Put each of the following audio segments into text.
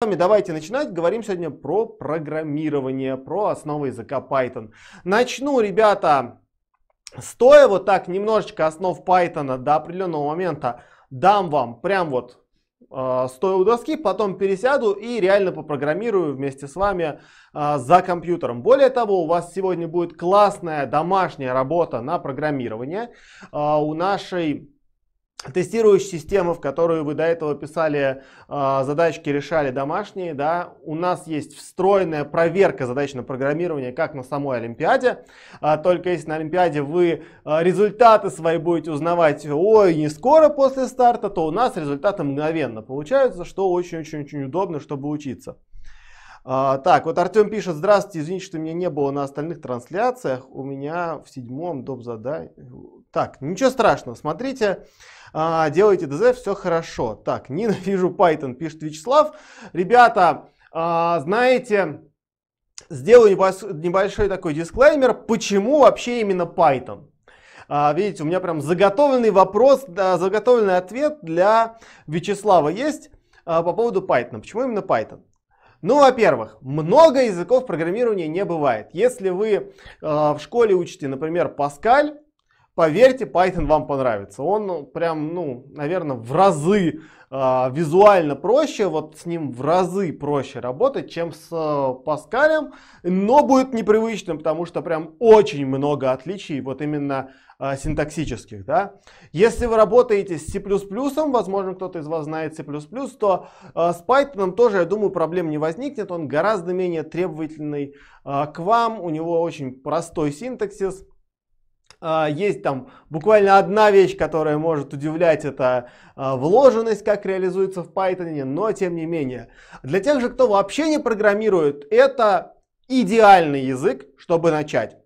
Давайте начинать. Говорим сегодня про программирование, про основы языка Python. Начну, ребята, стоя вот так немножечко основ Python до определенного момента, дам вам прям вот э, стоя у доски, потом пересяду и реально попрограммирую вместе с вами э, за компьютером. Более того, у вас сегодня будет классная домашняя работа на программирование э, у нашей тестирующая система, в которую вы до этого писали э, задачки, решали домашние, да, у нас есть встроенная проверка задач на программирование, как на самой Олимпиаде, а только если на Олимпиаде вы а, результаты свои будете узнавать, ой, не скоро после старта, то у нас результаты мгновенно получаются, что очень-очень-очень удобно, чтобы учиться. А, так, вот Артем пишет, здравствуйте, извините, что меня не было на остальных трансляциях, у меня в седьмом доп. задание. Так, ничего страшного, смотрите а, делайте ДЗ, все хорошо. Так, ненавижу Python, пишет Вячеслав. Ребята, а, знаете, сделаю небольшой такой дисклеймер, почему вообще именно Python. А, видите, у меня прям заготовленный вопрос, да, заготовленный ответ для Вячеслава есть а, по поводу Python. Почему именно Python? Ну, во-первых, много языков программирования не бывает. Если вы э, в школе учите, например, Паскаль, Поверьте, Python вам понравится. Он ну, прям, ну, наверное, в разы э, визуально проще, вот с ним в разы проще работать, чем с э, Паскалем, но будет непривычно, потому что прям очень много отличий, вот именно э, синтаксических, да. Если вы работаете с C++, возможно, кто-то из вас знает C++, то э, с Python тоже, я думаю, проблем не возникнет, он гораздо менее требовательный э, к вам, у него очень простой синтаксис, а, есть там буквально одна вещь, которая может удивлять, это а, вложенность, как реализуется в Python, но тем не менее. Для тех же, кто вообще не программирует, это идеальный язык, чтобы начать.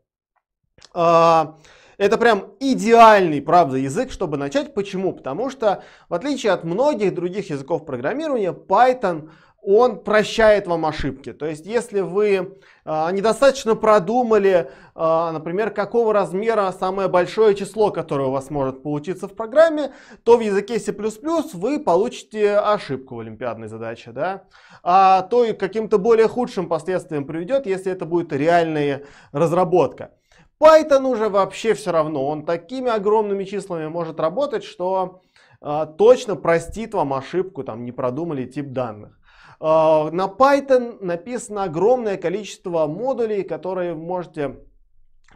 А, это прям идеальный, правда, язык, чтобы начать. Почему? Потому что, в отличие от многих других языков программирования, Python он прощает вам ошибки. То есть, если вы э, недостаточно продумали, э, например, какого размера самое большое число, которое у вас может получиться в программе, то в языке C++ вы получите ошибку в олимпиадной задаче. Да? А то и каким-то более худшим последствиям приведет, если это будет реальная разработка. Python уже вообще все равно, он такими огромными числами может работать, что э, точно простит вам ошибку, там не продумали тип данных. А, на Python написано огромное количество модулей, которые можете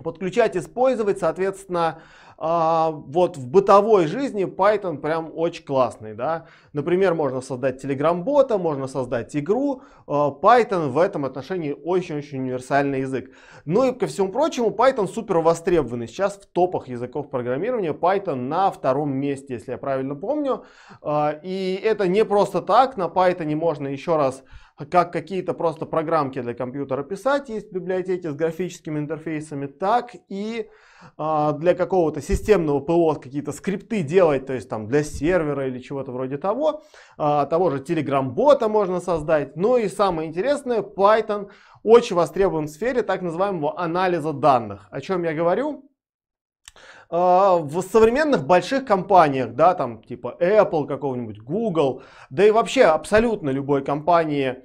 подключать, использовать, соответственно, а, вот в бытовой жизни Python прям очень классный, да. Например, можно создать Telegram-бота, можно создать игру. А, Python в этом отношении очень-очень универсальный язык. Ну и ко всему прочему, Python супер востребованный. Сейчас в топах языков программирования Python на втором месте, если я правильно помню. А, и это не просто так, на Python можно еще раз как какие-то просто программки для компьютера писать есть библиотеки с графическими интерфейсами, так и э, для какого-то системного ПО какие-то скрипты делать, то есть там для сервера или чего-то вроде того. Э, того же Telegram-бота можно создать. Ну и самое интересное, Python очень востребован в сфере так называемого анализа данных. О чем я говорю? А, в современных больших компаниях, да, там типа Apple какого-нибудь, Google, да и вообще абсолютно любой компании,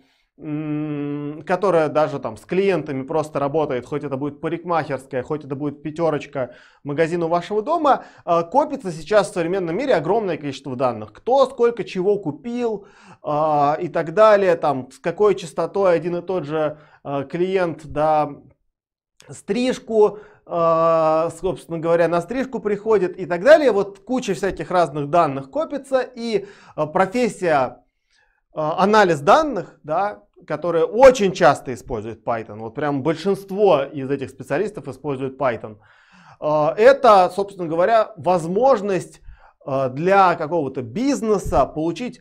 которая даже там с клиентами просто работает, хоть это будет парикмахерская, хоть это будет пятерочка магазину вашего дома, а, копится сейчас в современном мире огромное количество данных. Кто сколько чего купил а, и так далее, там с какой частотой один и тот же клиент да, стрижку а, собственно говоря, на стрижку приходит и так далее. Вот куча всяких разных данных копится, и а, профессия а, анализ данных, да, которая очень часто использует Python, вот прям большинство из этих специалистов используют Python, это, собственно говоря, возможность для какого-то бизнеса получить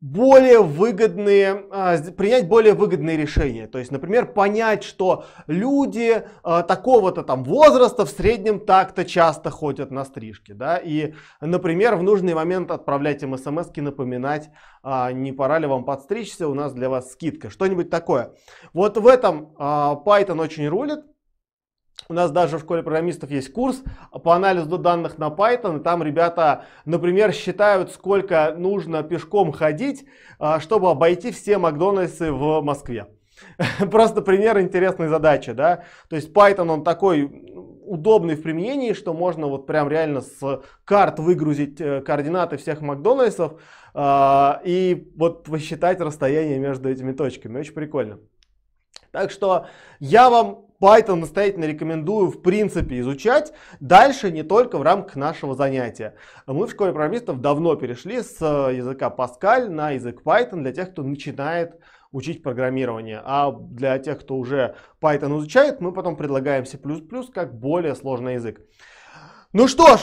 более выгодные, а, принять более выгодные решения. То есть, например, понять, что люди а, такого-то там возраста в среднем так-то часто ходят на стрижки. Да? И, например, в нужный момент отправлять им смс напоминать, а, не пора ли вам подстричься, у нас для вас скидка. Что-нибудь такое. Вот в этом Python очень рулит. У нас даже в школе программистов есть курс по анализу данных на Python. И там ребята, например, считают, сколько нужно пешком ходить, а, чтобы обойти все Макдональдсы в Москве. Просто пример интересной задачи, да. То есть Python, он такой удобный в применении, что можно вот прям реально с карт выгрузить э, координаты всех Макдональдсов а, и вот посчитать расстояние между этими точками. Очень прикольно. Так что я вам Python настоятельно рекомендую в принципе изучать дальше не только в рамках нашего занятия. Мы в школе программистов давно перешли с э, языка Pascal на язык Python для тех, кто начинает учить программирование. А для тех, кто уже Python изучает, мы потом предлагаем C++ как более сложный язык. Ну что ж,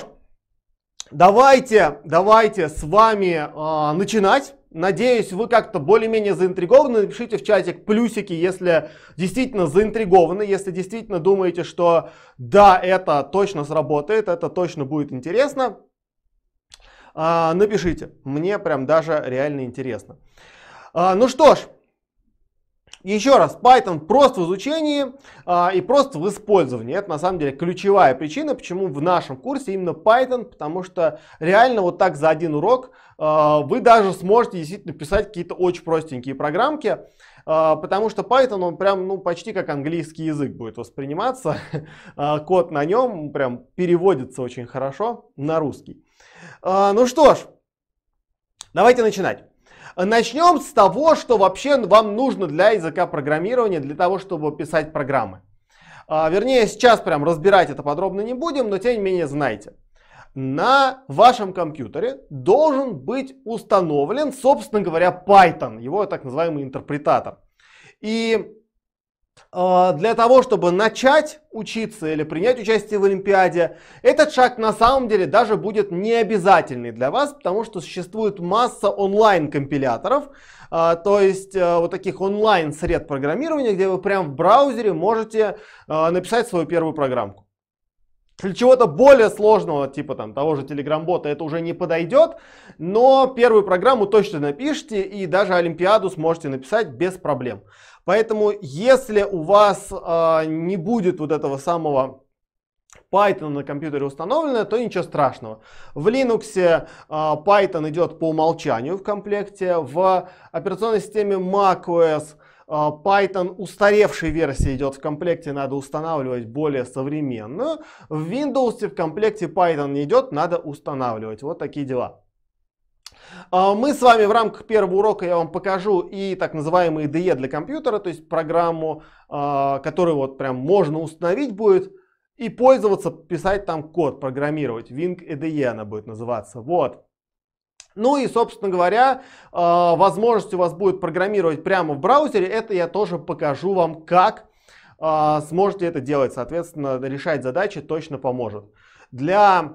давайте, давайте с вами э, начинать. Надеюсь, вы как-то более-менее заинтригованы. Напишите в чатик плюсики, если действительно заинтригованы, если действительно думаете, что да, это точно сработает, это точно будет интересно. А, напишите, мне прям даже реально интересно. А, ну что ж, еще раз, Python просто в изучении а, и просто в использовании. Это на самом деле ключевая причина, почему в нашем курсе именно Python, потому что реально вот так за один урок а, вы даже сможете действительно писать какие-то очень простенькие программки, а, потому что Python, он прям ну, почти как английский язык будет восприниматься. А, код на нем прям переводится очень хорошо на русский. А, ну что ж, давайте начинать. Начнем с того, что вообще вам нужно для языка программирования, для того, чтобы писать программы. А, вернее, сейчас прям разбирать это подробно не будем, но тем не менее знайте. На вашем компьютере должен быть установлен, собственно говоря, Python, его так называемый интерпретатор. И а, для того, чтобы начать учиться или принять участие в Олимпиаде, этот шаг на самом деле даже будет необязательный для вас, потому что существует масса онлайн-компиляторов, а, то есть э, вот таких онлайн-сред программирования, где вы прямо в браузере можете а, написать свою первую программку. Для чего-то более сложного, типа там того же Telegram-бота, это уже не подойдет, но первую программу точно напишите и даже Олимпиаду сможете написать без проблем. Поэтому, если у вас э, не будет вот этого самого Python на компьютере установлено, то ничего страшного. В Linux а, Python идет по умолчанию в комплекте, в операционной системе macOS а, Python устаревшей версии идет в комплекте, надо устанавливать более современную. В Windows в комплекте Python не идет, надо устанавливать. Вот такие дела. А, мы с вами в рамках первого урока я вам покажу и так называемые DE для компьютера, то есть программу, а, которую вот прям можно установить будет и пользоваться, писать там код, программировать. Wing EDE e она будет называться. Вот. Ну и, собственно говоря, а, возможность у вас будет программировать прямо в браузере. Это я тоже покажу вам, как сможете это делать. Соответственно, решать задачи точно поможет. Для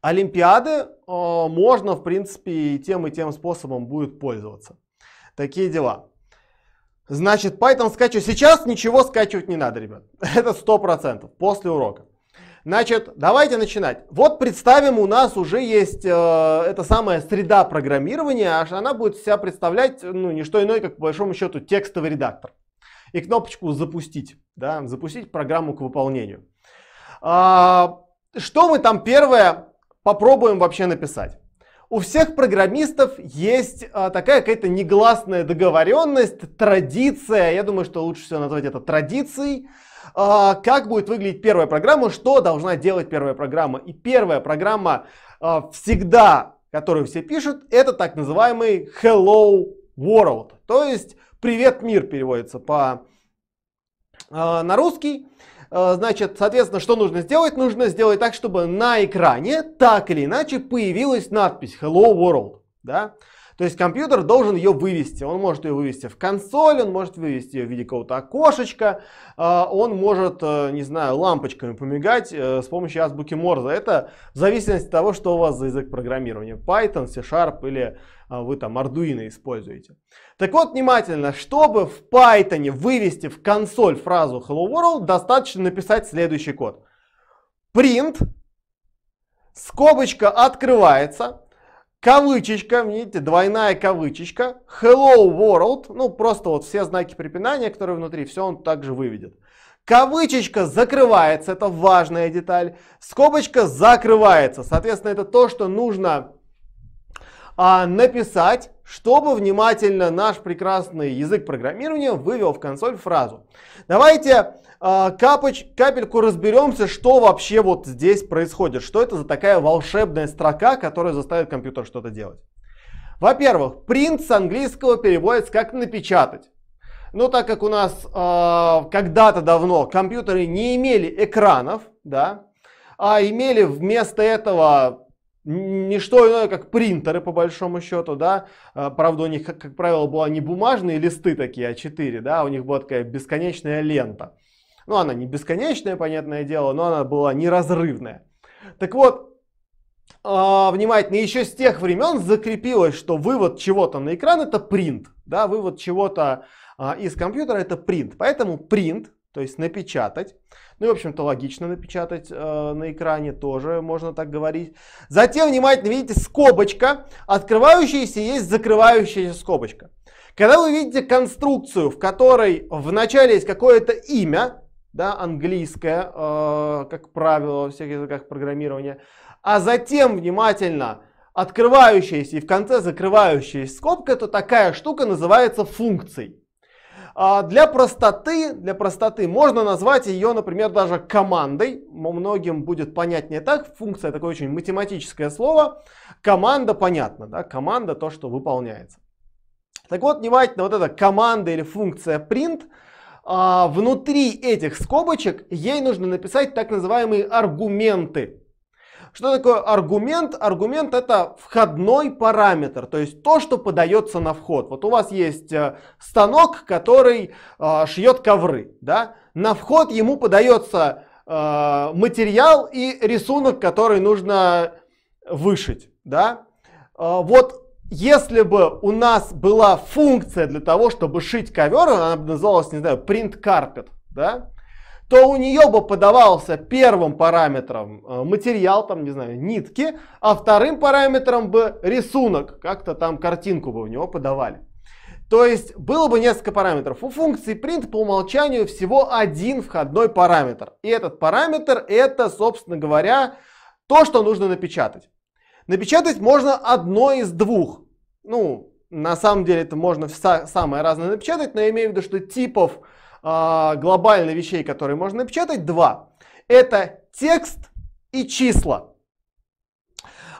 Олимпиады э, можно, в принципе, и тем, и тем способом будет пользоваться. Такие дела. Значит, Python скачиваю. Сейчас ничего скачивать не надо, ребят. Это процентов после урока. Значит, давайте начинать. Вот представим, у нас уже есть э, эта самая среда программирования, аж она будет себя представлять, ну, не что иное, как по большому счету текстовый редактор. И кнопочку «Запустить», да, «Запустить программу к выполнению». А, что мы там первое попробуем вообще написать. У всех программистов есть а, такая какая-то негласная договоренность, традиция, я думаю, что лучше всего назвать это традицией, а, как будет выглядеть первая программа, что должна делать первая программа. И первая программа а, всегда, которую все пишут, это так называемый Hello World, то есть «Привет, мир» переводится по, а, на русский. Э, значит, соответственно, что нужно сделать? Нужно сделать так, чтобы на экране так или иначе появилась надпись Hello World. Да? То есть компьютер должен ее вывести. Он может ее вывести в консоль, он может вывести ее в виде какого-то окошечка, э, он может, э, не знаю, лампочками помигать с помощью азбуки Морзе. Это в зависимости от того, что у вас за язык программирования. Python, C-Sharp или а, вы там Arduino используете. Так вот, внимательно, чтобы в Python вывести в консоль фразу Hello World, достаточно написать следующий код. Print, скобочка открывается, кавычечка, видите, двойная кавычечка, Hello World, ну просто вот все знаки препинания, которые внутри, все он также выведет. Кавычечка закрывается, это важная деталь. Скобочка закрывается. Соответственно, это то, что нужно а, написать, чтобы внимательно наш прекрасный язык программирования вывел в консоль фразу. Давайте а, капоч, капельку разберемся, что вообще вот здесь происходит, что это за такая волшебная строка, которая заставит компьютер что-то делать. Во-первых, print с английского переводится как напечатать. Но так как у нас э, когда-то давно компьютеры не имели экранов, да, а имели вместо этого не что иное, как принтеры, по большому счету, да. А, правда, у них, как, как правило, была не бумажные листы такие, а четыре, да, у них была такая бесконечная лента. Ну, она не бесконечная, понятное дело, но она была неразрывная. Так вот, а, внимательно, еще с тех времен закрепилось, что вывод чего-то на экран это принт, да, вывод чего-то а, из компьютера это принт. Поэтому принт, то есть напечатать, ну и, в общем-то, логично напечатать э, на экране, тоже можно так говорить. Затем, внимательно, видите, скобочка, открывающаяся есть закрывающаяся скобочка. Когда вы видите конструкцию, в которой в начале есть какое-то имя, да, английское, э, как правило, во всех языках программирования, а затем, внимательно, открывающаяся и в конце закрывающаяся скобка, то такая штука называется функцией. А для простоты, для простоты можно назвать ее, например, даже командой. Многим будет понятнее так. Функция такое очень математическое слово. Команда понятно, да? Команда то, что выполняется. Так вот, внимательно, вот эта команда или функция print, а, внутри этих скобочек ей нужно написать так называемые аргументы. Что такое аргумент? Аргумент это входной параметр, то есть то, что подается на вход. Вот у вас есть э, станок, который э, шьет ковры, да? На вход ему подается э, материал и рисунок, который нужно вышить, да? вот если бы у нас была функция для того, чтобы шить ковер, она бы называлась, не знаю, print carpet, да? то у нее бы подавался первым параметром э, материал, там, не знаю, нитки, а вторым параметром бы рисунок, как-то там картинку бы у него подавали. То есть было бы несколько параметров. У функции print по умолчанию всего один входной параметр. И этот параметр это, собственно говоря, то, что нужно напечатать. Напечатать можно одно из двух. Ну, на самом деле это можно самое разное напечатать, но я имею в виду, что типов а, Глобальных вещей, которые можно напечатать, два. Это текст и числа.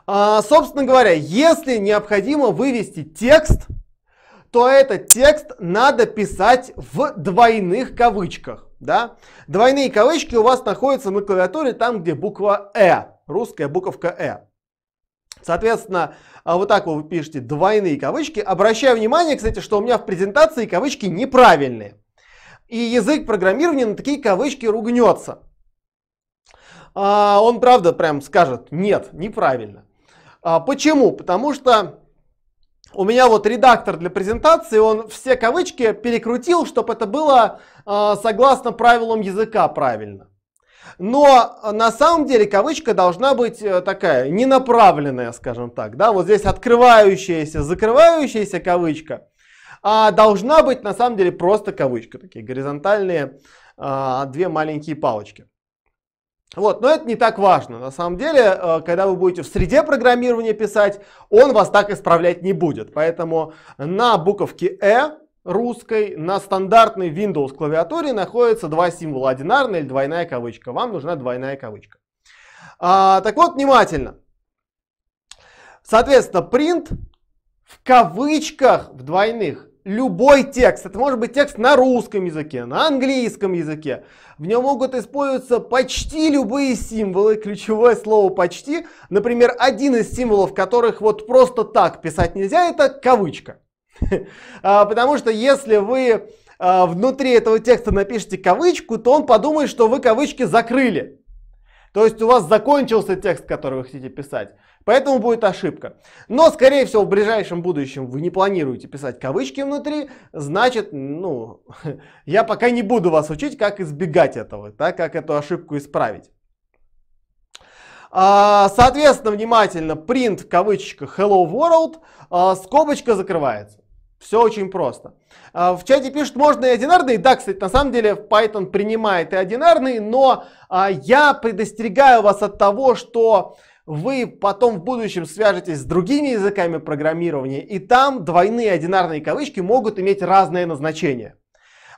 А, собственно говоря, если необходимо вывести текст, то этот текст надо писать в двойных кавычках. Да? Двойные кавычки у вас находятся на клавиатуре там, где буква «э», русская буковка «э». Соответственно, а, вот так вот вы пишете двойные кавычки. Обращаю внимание, кстати, что у меня в презентации кавычки неправильные и язык программирования на такие кавычки ругнется. А он правда прям скажет, нет, неправильно. А почему? Потому что у меня вот редактор для презентации, он все кавычки перекрутил, чтобы это было э, согласно правилам языка правильно. Но на самом деле кавычка должна быть э, такая, ненаправленная, скажем так. Да? Вот здесь открывающаяся, закрывающаяся кавычка а должна быть на самом деле просто кавычка, такие горизонтальные а, две маленькие палочки. Вот, но это не так важно. На самом деле, э, когда вы будете в среде программирования писать, он вас так исправлять не будет. Поэтому на буковке «э» русской на стандартной Windows клавиатуре находится два символа, одинарная или двойная кавычка. Вам нужна двойная кавычка. А, так вот, внимательно. Соответственно, print в кавычках, в двойных, любой текст. Это может быть текст на русском языке, на английском языке. В нем могут использоваться почти любые символы, ключевое слово «почти». Например, один из символов, которых вот просто так писать нельзя, это кавычка. А, потому что если вы а, внутри этого текста напишите кавычку, то он подумает, что вы кавычки закрыли. То есть у вас закончился текст, который вы хотите писать. Поэтому будет ошибка. Но, скорее всего, в ближайшем будущем вы не планируете писать кавычки внутри, значит, ну, я пока не буду вас учить, как избегать этого, так как эту ошибку исправить. А, соответственно, внимательно, print в кавычках hello world, а, скобочка закрывается. Все очень просто. А, в чате пишут, можно и одинарные. Да, кстати, на самом деле Python принимает и одинарные, но я предостерегаю вас от того, что вы потом в будущем свяжетесь с другими языками программирования, и там двойные одинарные кавычки могут иметь разное назначение.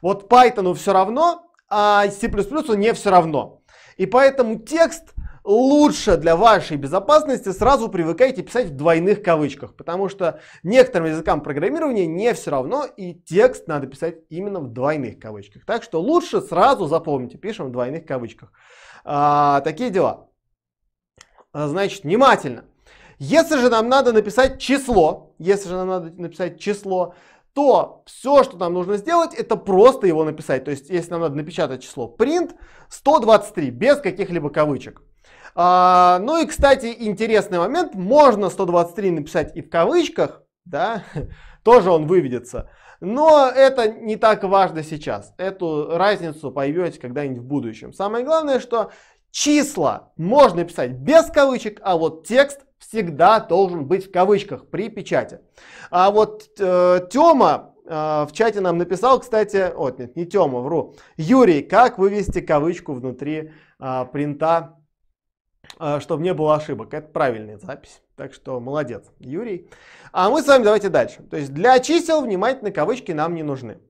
Вот Python все равно, а C++ не все равно. И поэтому текст лучше для вашей безопасности сразу привыкайте писать в двойных кавычках, потому что некоторым языкам программирования не все равно, и текст надо писать именно в двойных кавычках. Так что лучше сразу запомните, пишем в двойных кавычках. А, такие дела. А, значит, внимательно. Если же нам надо написать число, если же нам надо написать число, то все, что нам нужно сделать, это просто его написать. То есть, если нам надо напечатать число print 123, без каких-либо кавычек. А, ну и, кстати, интересный момент, можно 123 написать и в кавычках, да, тоже он выведется. Но это не так важно сейчас. Эту разницу поймете когда-нибудь в будущем. Самое главное, что Числа можно писать без кавычек, а вот текст всегда должен быть в кавычках при печати. А вот э, Тёма э, в чате нам написал, кстати, от нет, не Тёма, вру, Юрий, как вывести кавычку внутри э, принта, э, чтобы не было ошибок. Это правильная запись. Так что молодец, Юрий. А мы с вами давайте дальше. То есть для чисел внимательно кавычки нам не нужны.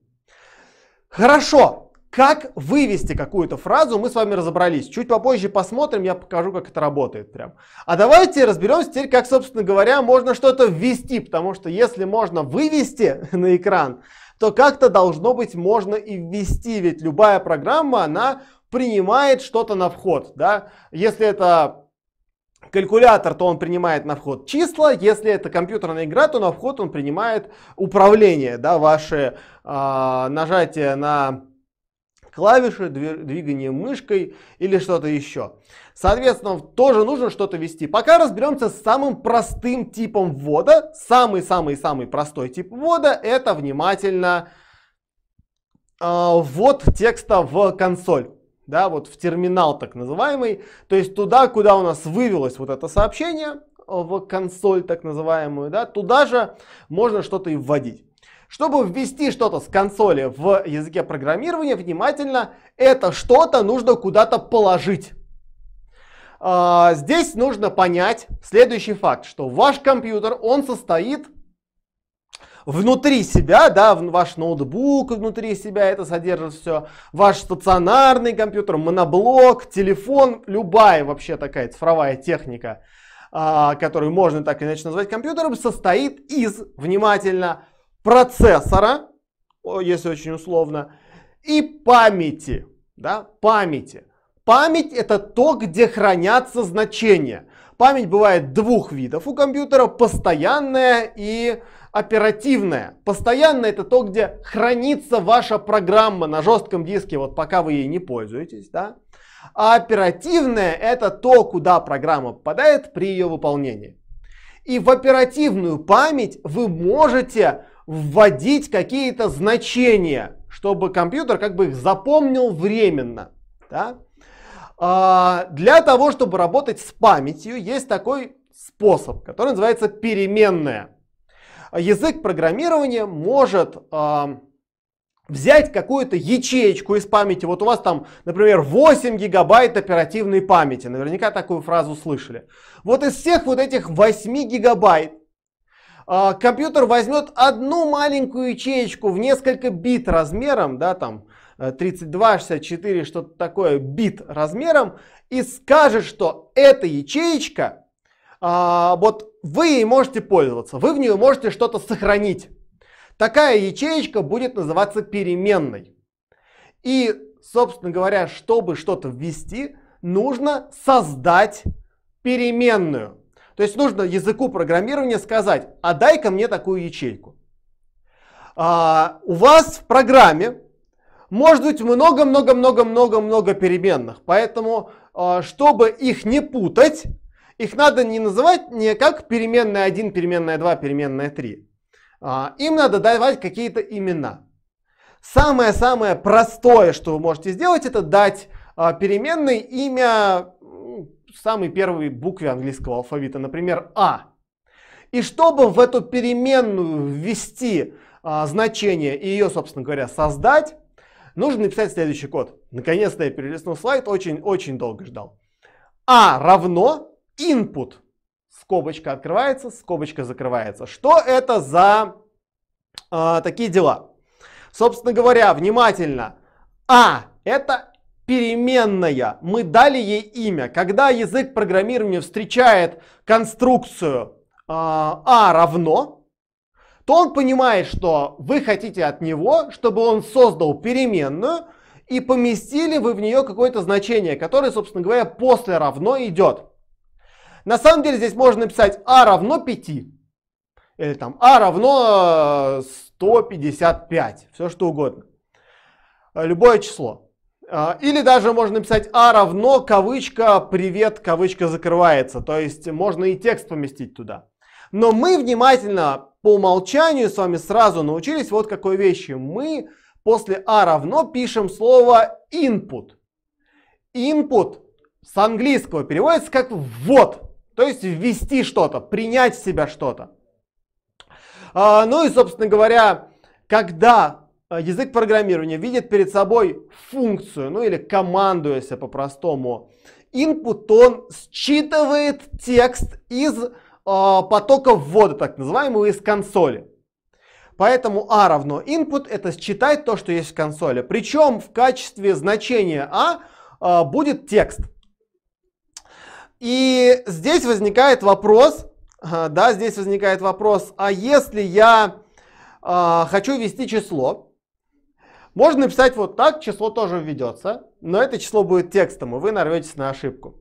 Хорошо, как вывести какую-то фразу, мы с вами разобрались. Чуть попозже посмотрим, я покажу, как это работает прям. А давайте разберемся теперь, как, собственно говоря, можно что-то ввести, потому что если можно вывести на экран, то как-то должно быть можно и ввести, ведь любая программа, она принимает что-то на вход, да. Если это калькулятор, то он принимает на вход числа, если это компьютерная игра, то на вход он принимает управление, да, ваше э, нажатие на клавиши, двигание мышкой или что-то еще. Соответственно, тоже нужно что-то вести. Пока разберемся с самым простым типом ввода. Самый-самый-самый простой тип ввода это внимательно э, ввод текста в консоль да, вот в терминал так называемый, то есть туда, куда у нас вывелось вот это сообщение, а, в консоль так называемую, да, туда же можно что-то и вводить. Чтобы ввести что-то с консоли в языке программирования, внимательно это что-то нужно куда-то положить. А, здесь нужно понять следующий факт, что ваш компьютер, он состоит внутри себя, да, ваш ноутбук внутри себя это содержит все, ваш стационарный компьютер, моноблок, телефон, любая вообще такая цифровая техника, а, которую можно так или иначе назвать компьютером, состоит из, внимательно, процессора, если очень условно, и памяти. Да, памяти. Память это то, где хранятся значения. Память бывает двух видов у компьютера, постоянная и оперативная. Постоянная это то, где хранится ваша программа на жестком диске, вот пока вы ей не пользуетесь, да. А оперативная это то, куда программа попадает при ее выполнении. И в оперативную память вы можете вводить какие-то значения, чтобы компьютер как бы их запомнил временно. Да? А, для того, чтобы работать с памятью, есть такой способ, который называется переменная. Язык программирования может а, взять какую-то ячеечку из памяти. Вот у вас там, например, 8 гигабайт оперативной памяти. Наверняка такую фразу слышали. Вот из всех вот этих 8 гигабайт а, компьютер возьмет одну маленькую ячеечку в несколько бит размером, да, там 32, э, 64, что-то такое, бит размером, и скажет, что эта ячеечка, а, вот вы ей можете пользоваться, вы в нее можете что-то сохранить. Такая ячеечка будет называться переменной. И, собственно говоря, чтобы что-то ввести, нужно создать переменную. То есть нужно языку программирования сказать, а дай-ка мне такую ячейку. А, у вас в программе может быть много-много-много-много-много переменных, поэтому а, чтобы их не путать, их надо не называть не как переменная 1, переменная 2, переменная 3. А, им надо давать какие-то имена. Самое-самое простое, что вы можете сделать, это дать а, переменной имя самой первой буквы английского алфавита, например, А. И чтобы в эту переменную ввести а, значение и ее, собственно говоря, создать, нужно написать следующий код. Наконец-то я перелистнул слайд, очень-очень долго ждал. А равно input. Скобочка открывается, скобочка закрывается. Что это за э, такие дела? Собственно говоря, внимательно. А это переменная. Мы дали ей имя. Когда язык программирования встречает конструкцию э, а равно, то он понимает, что вы хотите от него, чтобы он создал переменную, и поместили вы в нее какое-то значение, которое, собственно говоря, после равно идет. На самом деле здесь можно написать а равно 5, или там а равно 155, э, все что угодно, любое число. А, или даже можно написать А равно кавычка привет, кавычка закрывается. То есть можно и текст поместить туда. Но мы внимательно по умолчанию с вами сразу научились вот какой вещи. Мы после А равно пишем слово input. Input с английского переводится как ввод, то есть ввести что-то, принять в себя что-то. А, ну и, собственно говоря, когда Э, язык программирования видит перед собой функцию, ну или команду, если по-простому. Input он считывает текст из э, потока ввода, так называемого, из консоли. Поэтому а равно input это считать то, что есть в консоли. Причем в качестве значения а э, будет текст. И здесь возникает вопрос, э, да, здесь возникает вопрос, а если я э, хочу ввести число, можно написать вот так, число тоже введется, но это число будет текстом, и вы нарветесь на ошибку.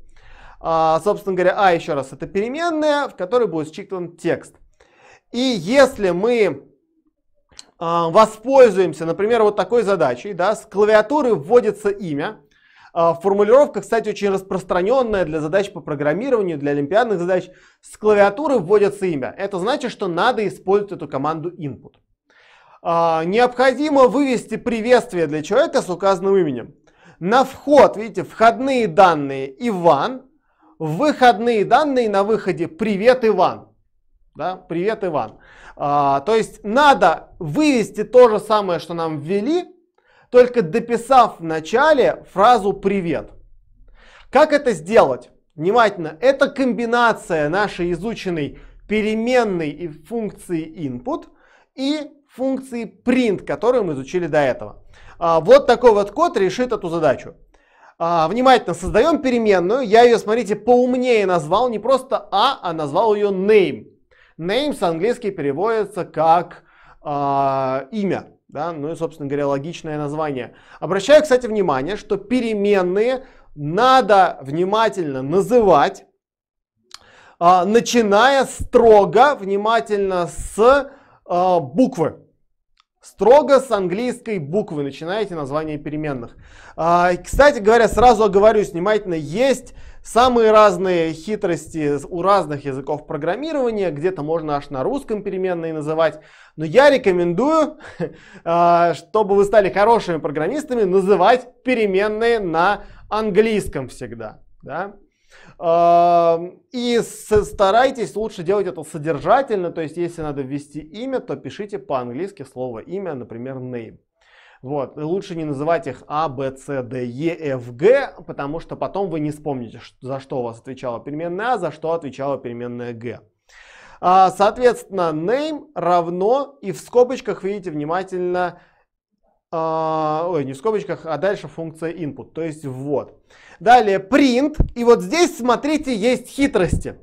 А, собственно говоря, а еще раз, это переменная, в которой будет считан текст. И если мы а, воспользуемся, например, вот такой задачей, да, с клавиатуры вводится имя, а, Формулировка, кстати, очень распространенная для задач по программированию, для олимпиадных задач. С клавиатуры вводится имя. Это значит, что надо использовать эту команду input. А, необходимо вывести приветствие для человека с указанным именем. На вход, видите, входные данные Иван, выходные данные на выходе «Привет, Иван». Да, «Привет, Иван». А, то есть надо вывести то же самое, что нам ввели, только дописав в начале фразу «Привет». Как это сделать? Внимательно, это комбинация нашей изученной переменной и функции input и функции print, которую мы изучили до этого. А, вот такой вот код решит эту задачу. А, внимательно создаем переменную. Я ее, смотрите, поумнее назвал. Не просто A, «а», а назвал ее name. Name с английски переводится как э, имя. Да? Ну и, собственно говоря, логичное название. Обращаю, кстати, внимание, что переменные надо внимательно называть, э, начиная строго, внимательно с э, буквы. Строго с английской буквы начинаете название переменных. А, кстати говоря, сразу оговорю внимательно, есть самые разные хитрости у разных языков программирования, где-то можно аж на русском переменные называть, но я рекомендую, а, чтобы вы стали хорошими программистами, называть переменные на английском всегда. Да? И старайтесь лучше делать это содержательно, то есть если надо ввести имя, то пишите по-английски слово имя, например, name. Вот. И лучше не называть их А, Б, С, Д, Е, Ф, Г, потому что потом вы не вспомните, за что у вас отвечала переменная А, за что отвечала переменная Г. А, соответственно, name равно, и в скобочках, видите, внимательно, а, ой, не в скобочках, а дальше функция input, то есть ввод. Далее print, и вот здесь, смотрите, есть хитрости.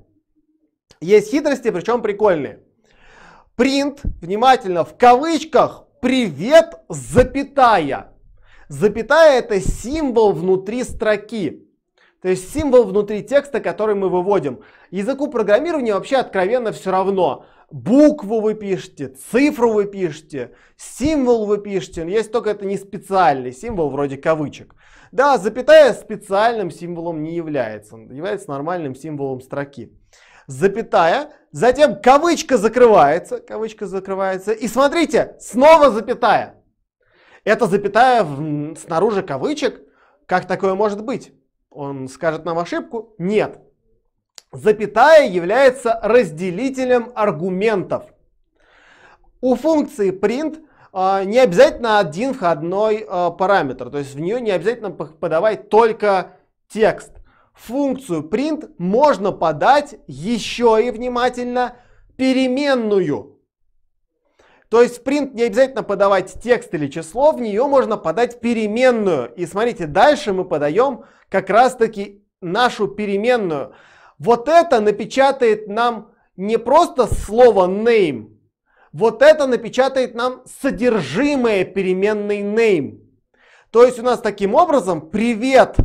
Есть хитрости, причем прикольные. Print, внимательно, в кавычках, привет, запятая. Запятая это символ внутри строки. То есть символ внутри текста, который мы выводим. Языку программирования вообще откровенно все равно. Букву вы пишете, цифру вы пишете, символ вы пишете, Есть только это не специальный символ вроде кавычек. Да, запятая специальным символом не является, он является нормальным символом строки запятая, затем кавычка закрывается, кавычка закрывается, и смотрите, снова запятая. Это запятая в, снаружи кавычек, как такое может быть? Он скажет нам ошибку? Нет. Запятая является разделителем аргументов. У функции print а, не обязательно один входной а, параметр, то есть в нее не обязательно подавать только текст. Функцию print можно подать еще и внимательно переменную, то есть в print не обязательно подавать текст или число, в нее можно подать переменную. И смотрите, дальше мы подаем как раз-таки нашу переменную. Вот это напечатает нам не просто слово name, вот это напечатает нам содержимое переменной name. То есть у нас таким образом привет,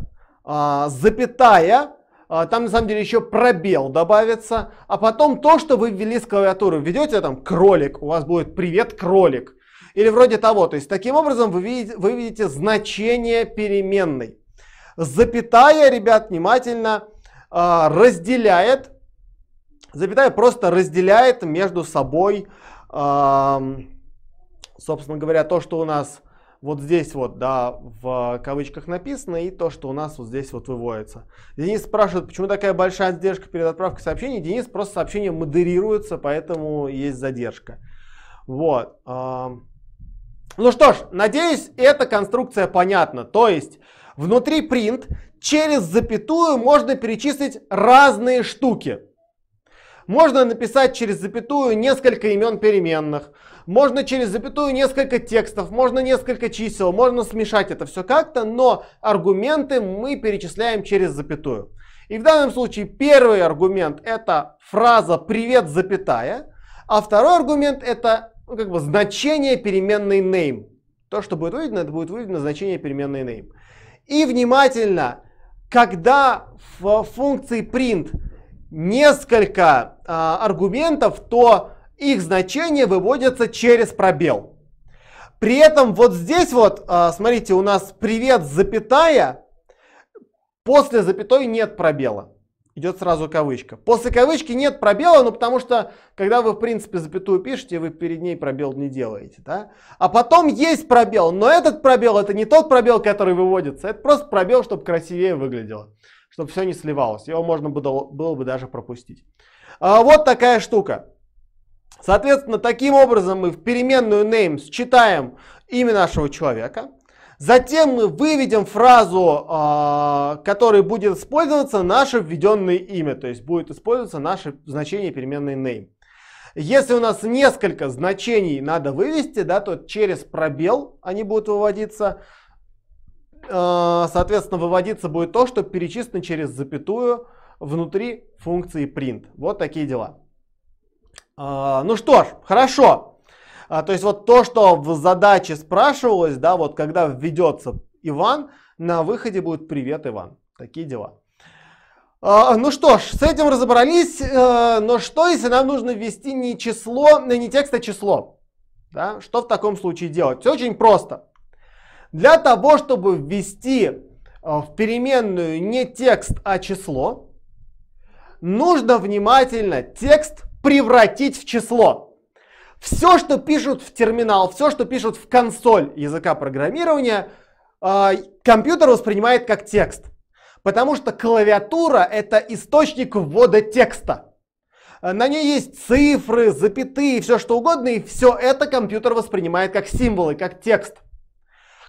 а, запятая, а, там на самом деле еще пробел добавится, а потом то, что вы ввели с клавиатуры, введете там кролик, у вас будет привет кролик, или вроде того. То есть таким образом вы видите, вы видите значение переменной. Запятая, ребят, внимательно а, разделяет, запятая просто разделяет между собой, собственно говоря, то, что у нас вот здесь вот, да, в кавычках написано, и то, что у нас вот здесь вот выводится. Денис спрашивает, почему такая большая задержка перед отправкой сообщений? Денис, просто сообщение модерируется, поэтому есть задержка. Вот. Ну что ж, надеюсь, эта конструкция понятна. То есть, внутри print через запятую можно перечислить разные штуки. Можно написать через запятую несколько имен переменных. Можно через запятую несколько текстов, можно несколько чисел, можно смешать это все как-то, но аргументы мы перечисляем через запятую. И в данном случае первый аргумент это фраза «привет, запятая», а второй аргумент это ну, как бы значение переменной name. То, что будет выведено, это будет выведено значение переменной name. И внимательно, когда в функции print несколько э, аргументов, то их значение выводится через пробел. При этом вот здесь вот, а, смотрите, у нас привет, запятая, после запятой нет пробела. Идет сразу кавычка. После кавычки нет пробела, ну потому что, когда вы в принципе запятую пишете, вы перед ней пробел не делаете, да? А потом есть пробел, но этот пробел это не тот пробел, который выводится, это просто пробел, чтобы красивее выглядело, чтобы все не сливалось, его можно было, было бы даже пропустить. А вот такая штука. Соответственно, таким образом мы в переменную name считаем имя нашего человека. Затем мы выведем фразу, э, которой будет использоваться наше введенное имя, то есть будет использоваться наше значение переменной name. Если у нас несколько значений надо вывести, да, то через пробел они будут выводиться. Э, соответственно, выводиться будет то, что перечислено через запятую внутри функции print. Вот такие дела. А, ну что ж, хорошо. А, то есть вот то, что в задаче спрашивалось, да, вот когда введется Иван, на выходе будет «Привет, Иван». Такие дела. А, ну что ж, с этим разобрались, э, но что, если нам нужно ввести не число, э, не текст, а число? Да? Что в таком случае делать? Все очень просто. Для того, чтобы ввести э, в переменную не текст, а число, нужно внимательно текст превратить в число. Все, что пишут в терминал, все, что пишут в консоль языка программирования, а, компьютер воспринимает как текст. Потому что клавиатура – это источник ввода текста. На ней есть цифры, запятые, все что угодно, и все это компьютер воспринимает как символы, как текст.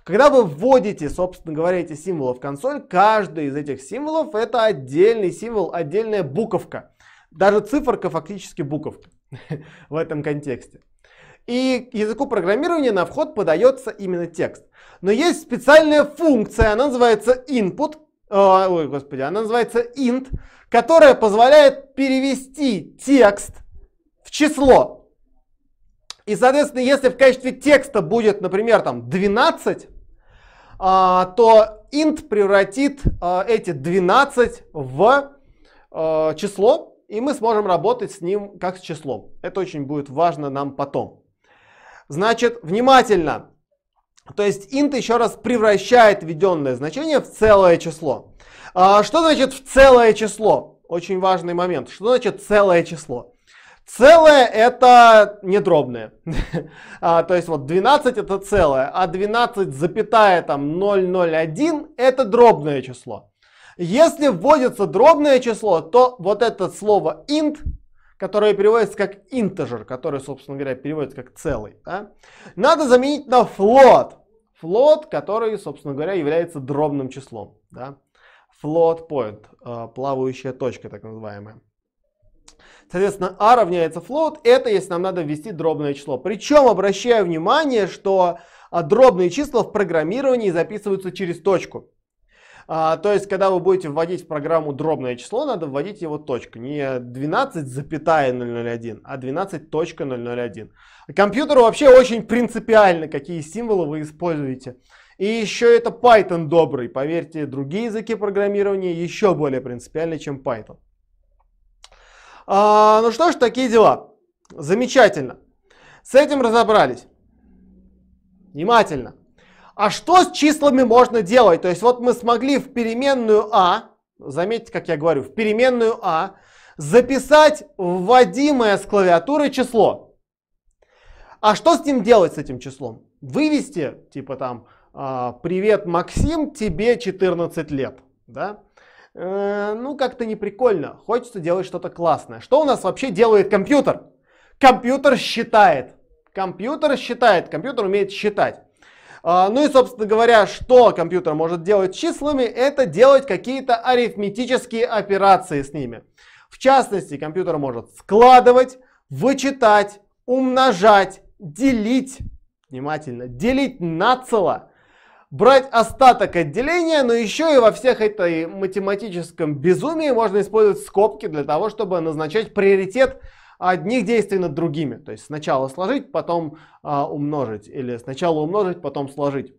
Когда вы вводите, собственно говоря, эти символы в консоль, каждый из этих символов это отдельный символ, отдельная буковка. Даже циферка фактически буковка в этом контексте. И языку программирования на вход подается именно текст. Но есть специальная функция, она называется input, э, ой, господи, она называется int, которая позволяет перевести текст в число. И, соответственно, если в качестве текста будет, например, там 12, а, то int превратит э, эти 12 в э, число, и мы сможем работать с ним как с числом. Это очень будет важно нам потом. Значит, внимательно. То есть int еще раз превращает введенное значение в целое число. А что значит в целое число? Очень важный момент. Что значит целое число? Целое это не дробное. а, то есть вот 12 это целое, а 12 запятая там 001 это дробное число. Если вводится дробное число, то вот это слово int, которое переводится как integer, которое, собственно говоря, переводится как целый, да, надо заменить на float. Float, который, собственно говоря, является дробным числом. Да. Float point, э, плавающая точка так называемая. Соответственно, a равняется float, это если нам надо ввести дробное число. Причем обращаю внимание, что э, дробные числа в программировании записываются через точку. А, то есть, когда вы будете вводить в программу дробное число, надо вводить его точку. Не 12,001, а 12.001. Компьютеру вообще очень принципиально, какие символы вы используете. И еще это Python добрый. Поверьте, другие языки программирования еще более принципиальны, чем Python. А, ну что ж, такие дела. Замечательно. С этим разобрались. Внимательно. А что с числами можно делать? То есть вот мы смогли в переменную А, заметьте, как я говорю, в переменную А записать вводимое с клавиатуры число. А что с ним делать, с этим числом? Вывести, типа там, а, привет, Максим, тебе 14 лет, да? Э, ну, как-то неприкольно. Хочется делать что-то классное. Что у нас вообще делает компьютер? Компьютер считает. Компьютер считает. Компьютер умеет считать. А, ну и, собственно говоря, что компьютер может делать с числами, это делать какие-то арифметические операции с ними. В частности, компьютер может складывать, вычитать, умножать, делить, внимательно, делить нацело, брать остаток отделения, но еще и во всех этой математическом безумии можно использовать скобки для того, чтобы назначать приоритет одних действий над другими. То есть сначала сложить, потом а, умножить. Или сначала умножить, потом сложить.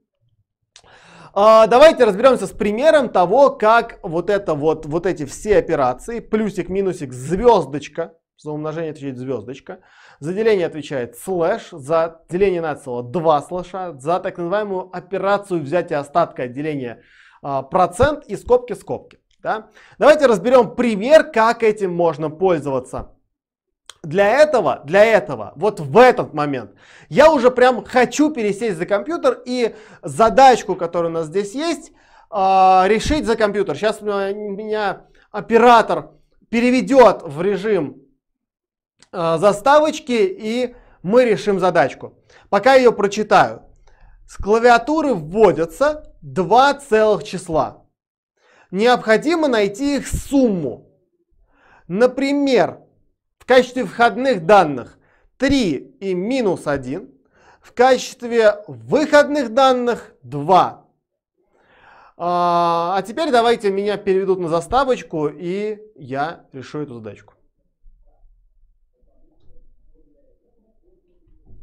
А, давайте разберемся с примером того, как вот, это вот, вот эти все операции, плюсик, минусик, звездочка, за умножение отвечает звездочка. За деление отвечает слэш. За деление на целое два слэша. За так называемую операцию взятия остатка от деления а, процент и скобки-скобки. Да? Давайте разберем пример, как этим можно пользоваться. Для этого, для этого, вот в этот момент, я уже прям хочу пересесть за компьютер и задачку, которая у нас здесь есть, а, решить за компьютер. Сейчас меня оператор переведет в режим а, заставочки и мы решим задачку. Пока ее прочитаю. С клавиатуры вводятся два целых числа. Необходимо найти их сумму. Например, качестве входных данных 3 и минус 1, в качестве выходных данных 2. А, а теперь давайте меня переведут на заставочку, и я решу эту задачку.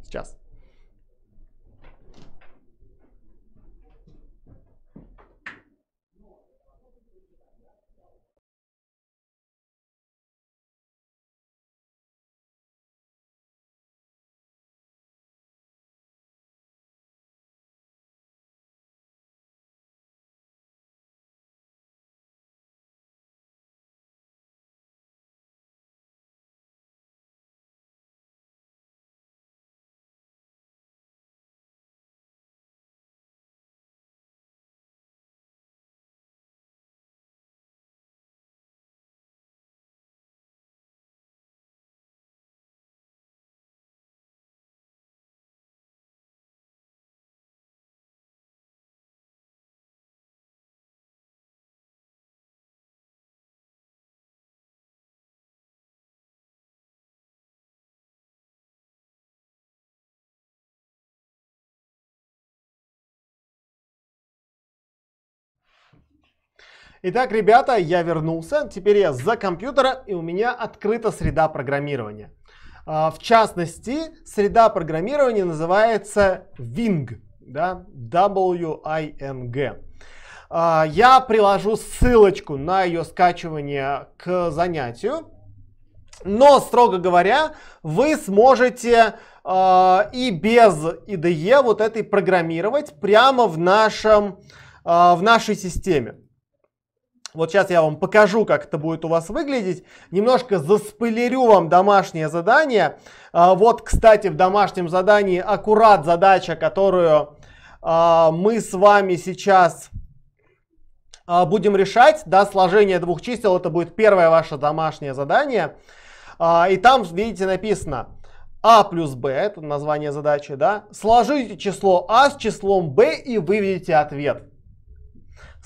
Сейчас. Итак, ребята, я вернулся. Теперь я за компьютера и у меня открыта среда программирования. А, в частности, среда программирования называется Wing, да, W-I-N-G. А, я приложу ссылочку на ее скачивание к занятию. Но, строго говоря, вы сможете э, и без IDE вот этой программировать прямо в, нашем, э, в нашей системе. Вот сейчас я вам покажу, как это будет у вас выглядеть. Немножко заспойлерю вам домашнее задание. А, вот, кстати, в домашнем задании аккурат задача, которую а, мы с вами сейчас а, будем решать. Да, сложение двух чисел, это будет первое ваше домашнее задание. И там, видите, написано а плюс b, это название задачи, да, сложите число а с числом b и выведите ответ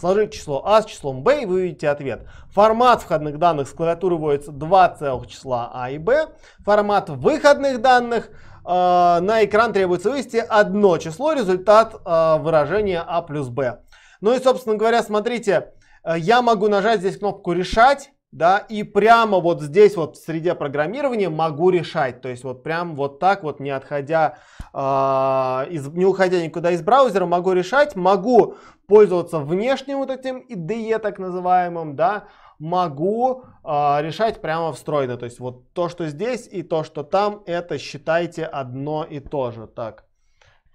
сложить число А с числом B, и вы увидите ответ. Формат входных данных с клавиатуры вводится два целых числа А и Б. Формат выходных данных э, на экран требуется вывести одно число, результат э, выражения А плюс Б. Ну и, собственно говоря, смотрите, э, я могу нажать здесь кнопку «Решать», да, и прямо вот здесь вот в среде программирования могу решать, то есть вот прям вот так вот не отходя, э, из, не уходя никуда из браузера, могу решать, могу пользоваться внешним вот этим IDE так называемым, да, могу э, решать прямо встроенно, то есть вот то, что здесь и то, что там, это считайте одно и то же, так,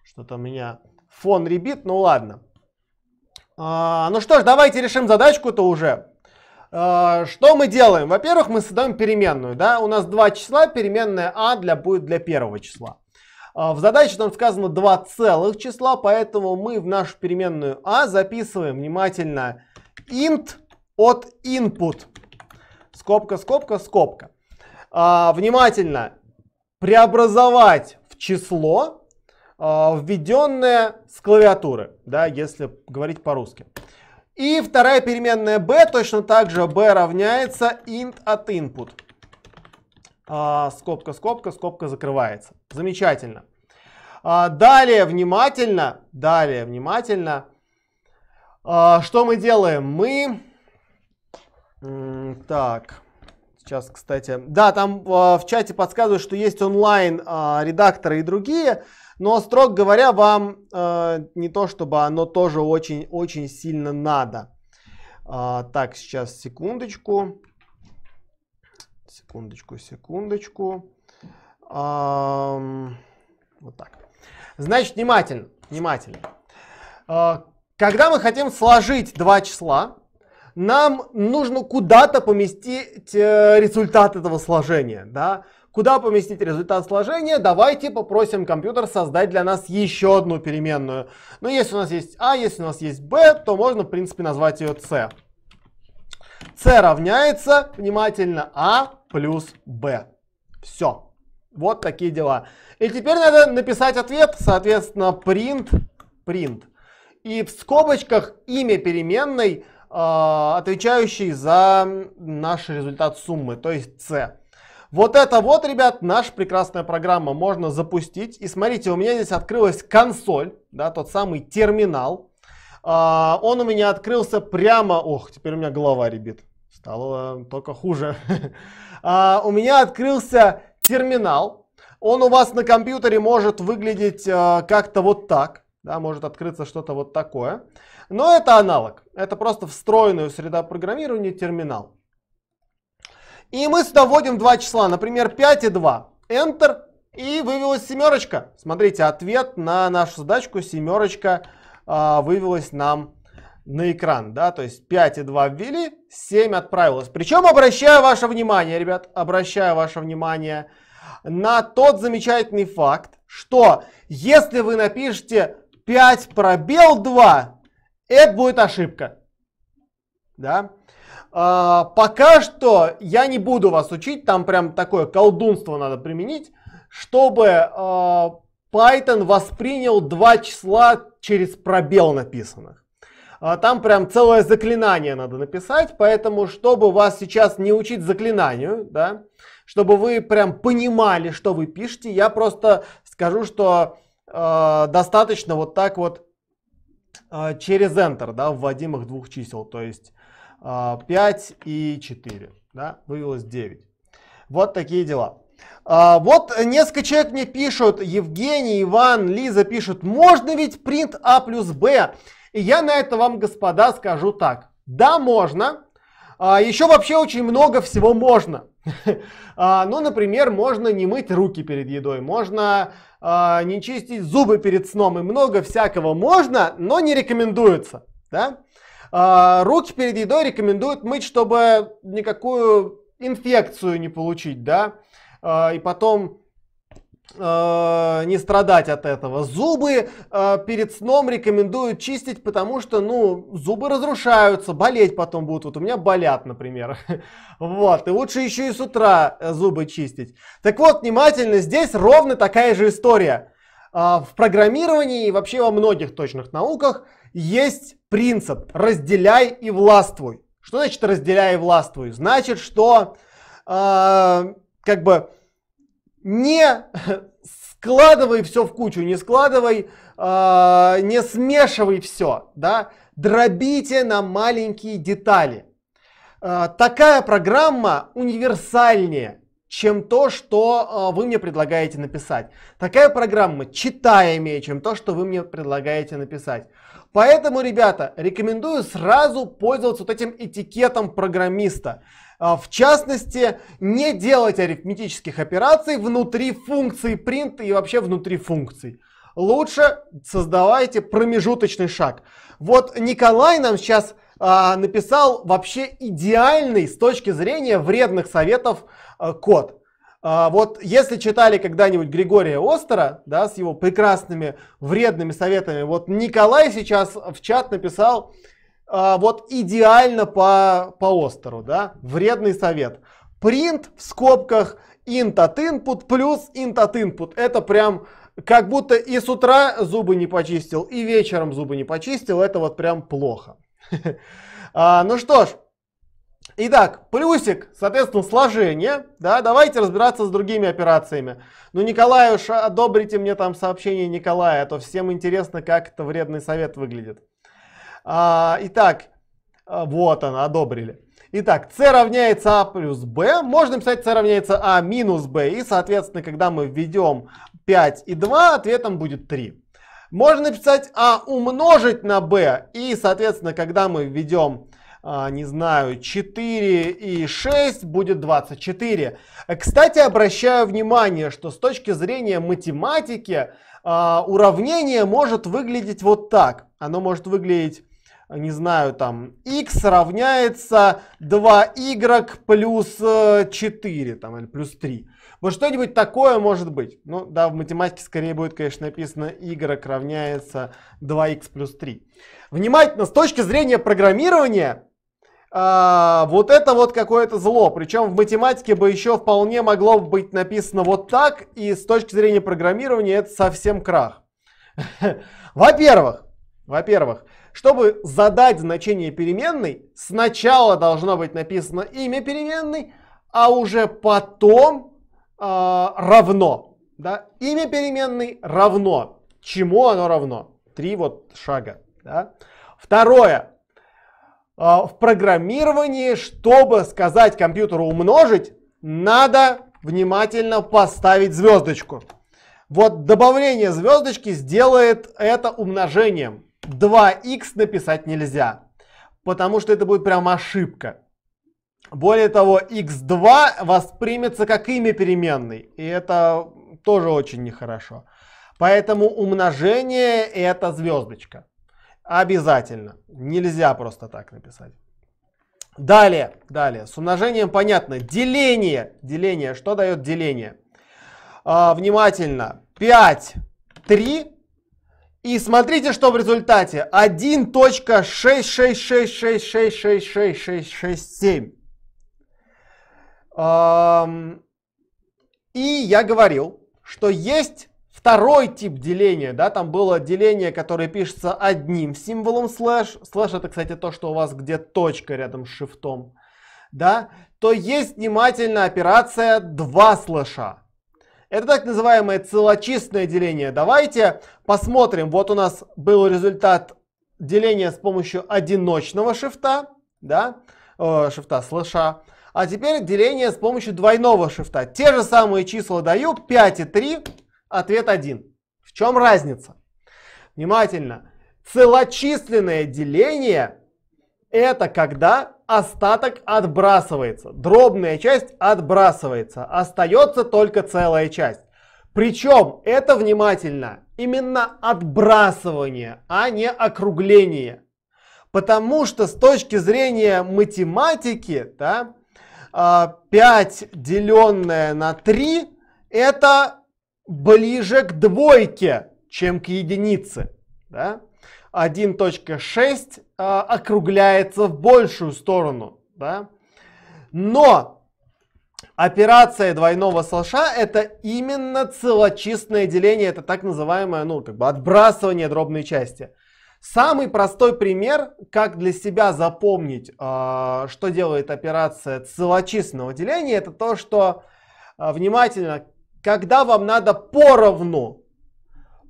что-то у меня фон ребит, ну ладно. Э, ну что ж, давайте решим задачку-то уже. А, что мы делаем? Во-первых, мы создаем переменную. Да? У нас два числа, переменная а для, будет для первого числа. А, в задаче там сказано два целых числа, поэтому мы в нашу переменную а записываем внимательно int от input. Скобка, скобка, скобка. А, внимательно преобразовать в число введенное с клавиатуры, да, если говорить по-русски. И вторая переменная b точно так же b равняется int от input. А, скобка, скобка, скобка закрывается. Замечательно. А, далее внимательно, далее внимательно. А, что мы делаем? Мы... Так, сейчас, кстати... Да, там а, в чате подсказывают, что есть онлайн а, редакторы и другие. Но, строго говоря, вам э, не то чтобы оно тоже очень-очень сильно надо. Э, так, сейчас секундочку. Секундочку, секундочку. Э, вот так. Значит, внимательно, внимательно. Э, когда мы хотим сложить два числа, нам нужно куда-то поместить э, результат этого сложения. Да? Куда поместить результат сложения? Давайте попросим компьютер создать для нас еще одну переменную. Но ну, если у нас есть А, если у нас есть Б, то можно, в принципе, назвать ее С. С равняется, внимательно, А плюс Б. Все. Вот такие дела. И теперь надо написать ответ, соответственно, print, print. И в скобочках имя переменной, э, а, отвечающей за наш результат суммы, то есть c вот это вот, ребят, наша прекрасная программа. Можно запустить. И смотрите, у меня здесь открылась консоль, да, тот самый терминал. А, он у меня открылся прямо... Ох, теперь у меня голова ребит. Стало только хуже. а, у меня открылся терминал. Он у вас на компьютере может выглядеть а, как-то вот так. Да, может открыться что-то вот такое. Но это аналог. Это просто встроенный среда программирования терминал. И мы сюда вводим два числа, например, 5 и 2. Enter. И вывелась семерочка. Смотрите, ответ на нашу задачку семерочка э, вывелась нам на экран, да, то есть 5 и 2 ввели, 7 отправилось. Причем обращаю ваше внимание, ребят, обращаю ваше внимание на тот замечательный факт, что если вы напишете 5 пробел 2, это будет ошибка. Да? А, пока что я не буду вас учить, там прям такое колдунство надо применить, чтобы а, Python воспринял два числа через пробел написанных. А, там прям целое заклинание надо написать, поэтому чтобы вас сейчас не учить заклинанию, да, чтобы вы прям понимали, что вы пишете, я просто скажу, что э, достаточно вот так вот э, через Enter, да, вводимых двух чисел. То есть 5 а, и 4. Да? Вывелось 9. Вот такие дела. А, вот несколько человек мне пишут, Евгений, Иван, Лиза пишут, можно ведь print А плюс Б? И я на это вам, господа, скажу так. Да, можно. А, еще вообще очень много всего можно. ну, например, можно не мыть руки перед едой, можно не чистить зубы перед сном и много всякого можно, но не рекомендуется. Да? А, руки перед едой рекомендуют мыть, чтобы никакую инфекцию не получить, да, а, и потом а, не страдать от этого. Зубы перед сном рекомендуют чистить, потому что, ну, зубы разрушаются, болеть потом будут. Вот у меня болят, например. Вот, и лучше еще и с утра э, зубы чистить. Так вот, внимательно, здесь ровно такая же история. в программировании и вообще во многих точных науках есть принцип «разделяй и властвуй». Что значит «разделяй и властвуй»? Значит, что э, как бы не складывай все в кучу, не складывай, э, не смешивай все, да, дробите на маленькие детали. Э, такая программа универсальнее, чем то, что э, вы мне предлагаете написать. Такая программа читаемее, чем то, что вы мне предлагаете написать. Поэтому, ребята, рекомендую сразу пользоваться вот этим этикетом программиста. А, в частности, не делать арифметических операций внутри функции print и вообще внутри функций. Лучше создавайте промежуточный шаг. Вот Николай нам сейчас а, написал вообще идеальный с точки зрения вредных советов а, код. А, вот если читали когда-нибудь Григория Остера, да, с его прекрасными вредными советами, вот Николай сейчас в чат написал а, вот идеально по, по Остеру, да, вредный совет. Print в скобках int от input плюс int от input. Это прям как будто и с утра зубы не почистил, и вечером зубы не почистил. Это вот прям плохо. А, ну что ж, Итак, плюсик, соответственно, сложение. Да, давайте разбираться с другими операциями. Ну, Николай, уж а, одобрите мне там сообщение Николая, а то всем интересно, как это вредный совет выглядит. А, итак, а, вот она, одобрили. Итак, c равняется a а плюс b. Можно писать c равняется a минус b. И, соответственно, когда мы введем 5 и 2, ответом будет 3. Можно написать а умножить на b. И, соответственно, когда мы введем а, не знаю, 4 и 6 будет 24. Кстати, обращаю внимание, что с точки зрения математики а, уравнение может выглядеть вот так. Оно может выглядеть не знаю, там, x равняется 2y плюс 4, э, там, или плюс 3. Вот что-нибудь такое может быть. Ну, да, в математике скорее будет, конечно, написано y равняется 2x плюс 3. Внимательно, с точки зрения программирования, а, вот это вот какое-то зло. Причем в математике бы еще вполне могло быть написано вот так, и с точки зрения программирования это совсем крах. Во-первых, во-первых, чтобы задать значение переменной, сначала должно быть написано имя переменной, а уже потом э, равно. Да? Имя переменной равно. Чему оно равно? Три вот шага. Да? Второе. А, в программировании, чтобы сказать компьютеру умножить, надо внимательно поставить звездочку. Вот добавление звездочки сделает это умножением. 2х написать нельзя, потому что это будет прям ошибка. Более того, x2 воспримется как имя переменной, и это тоже очень нехорошо. Поэтому умножение это звездочка. Обязательно. Нельзя просто так написать. Далее, далее. С умножением понятно. Деление. Деление. Что дает деление? А, внимательно. 5, 3. И смотрите, что в результате. 1.666666667. А, и я говорил, что есть Второй тип деления, да, там было деление, которое пишется одним символом слэш. Слэш это, кстати, то, что у вас где точка рядом с шифтом. Да, то есть внимательно операция два слэша. Это так называемое целочисленное деление. Давайте посмотрим. Вот у нас был результат деления с помощью одиночного шифта, да, э, шифта слэша. А теперь деление с помощью двойного шифта. Те же самые числа даю, 5 и 3. Ответ один. В чем разница? Внимательно. Целочисленное деление – это когда остаток отбрасывается. Дробная часть отбрасывается. Остается только целая часть. Причем это, внимательно, именно отбрасывание, а не округление. Потому что с точки зрения математики, да, 5 а, деленное на 3 это ближе к двойке, чем к единице. Да? 1.6 а, округляется в большую сторону. Да? Но операция двойного салша это именно целочисленное деление, это так называемое ну, как бы отбрасывание дробной части. Самый простой пример, как для себя запомнить, а, что делает операция целочисленного деления, это то, что а, внимательно когда вам надо поровну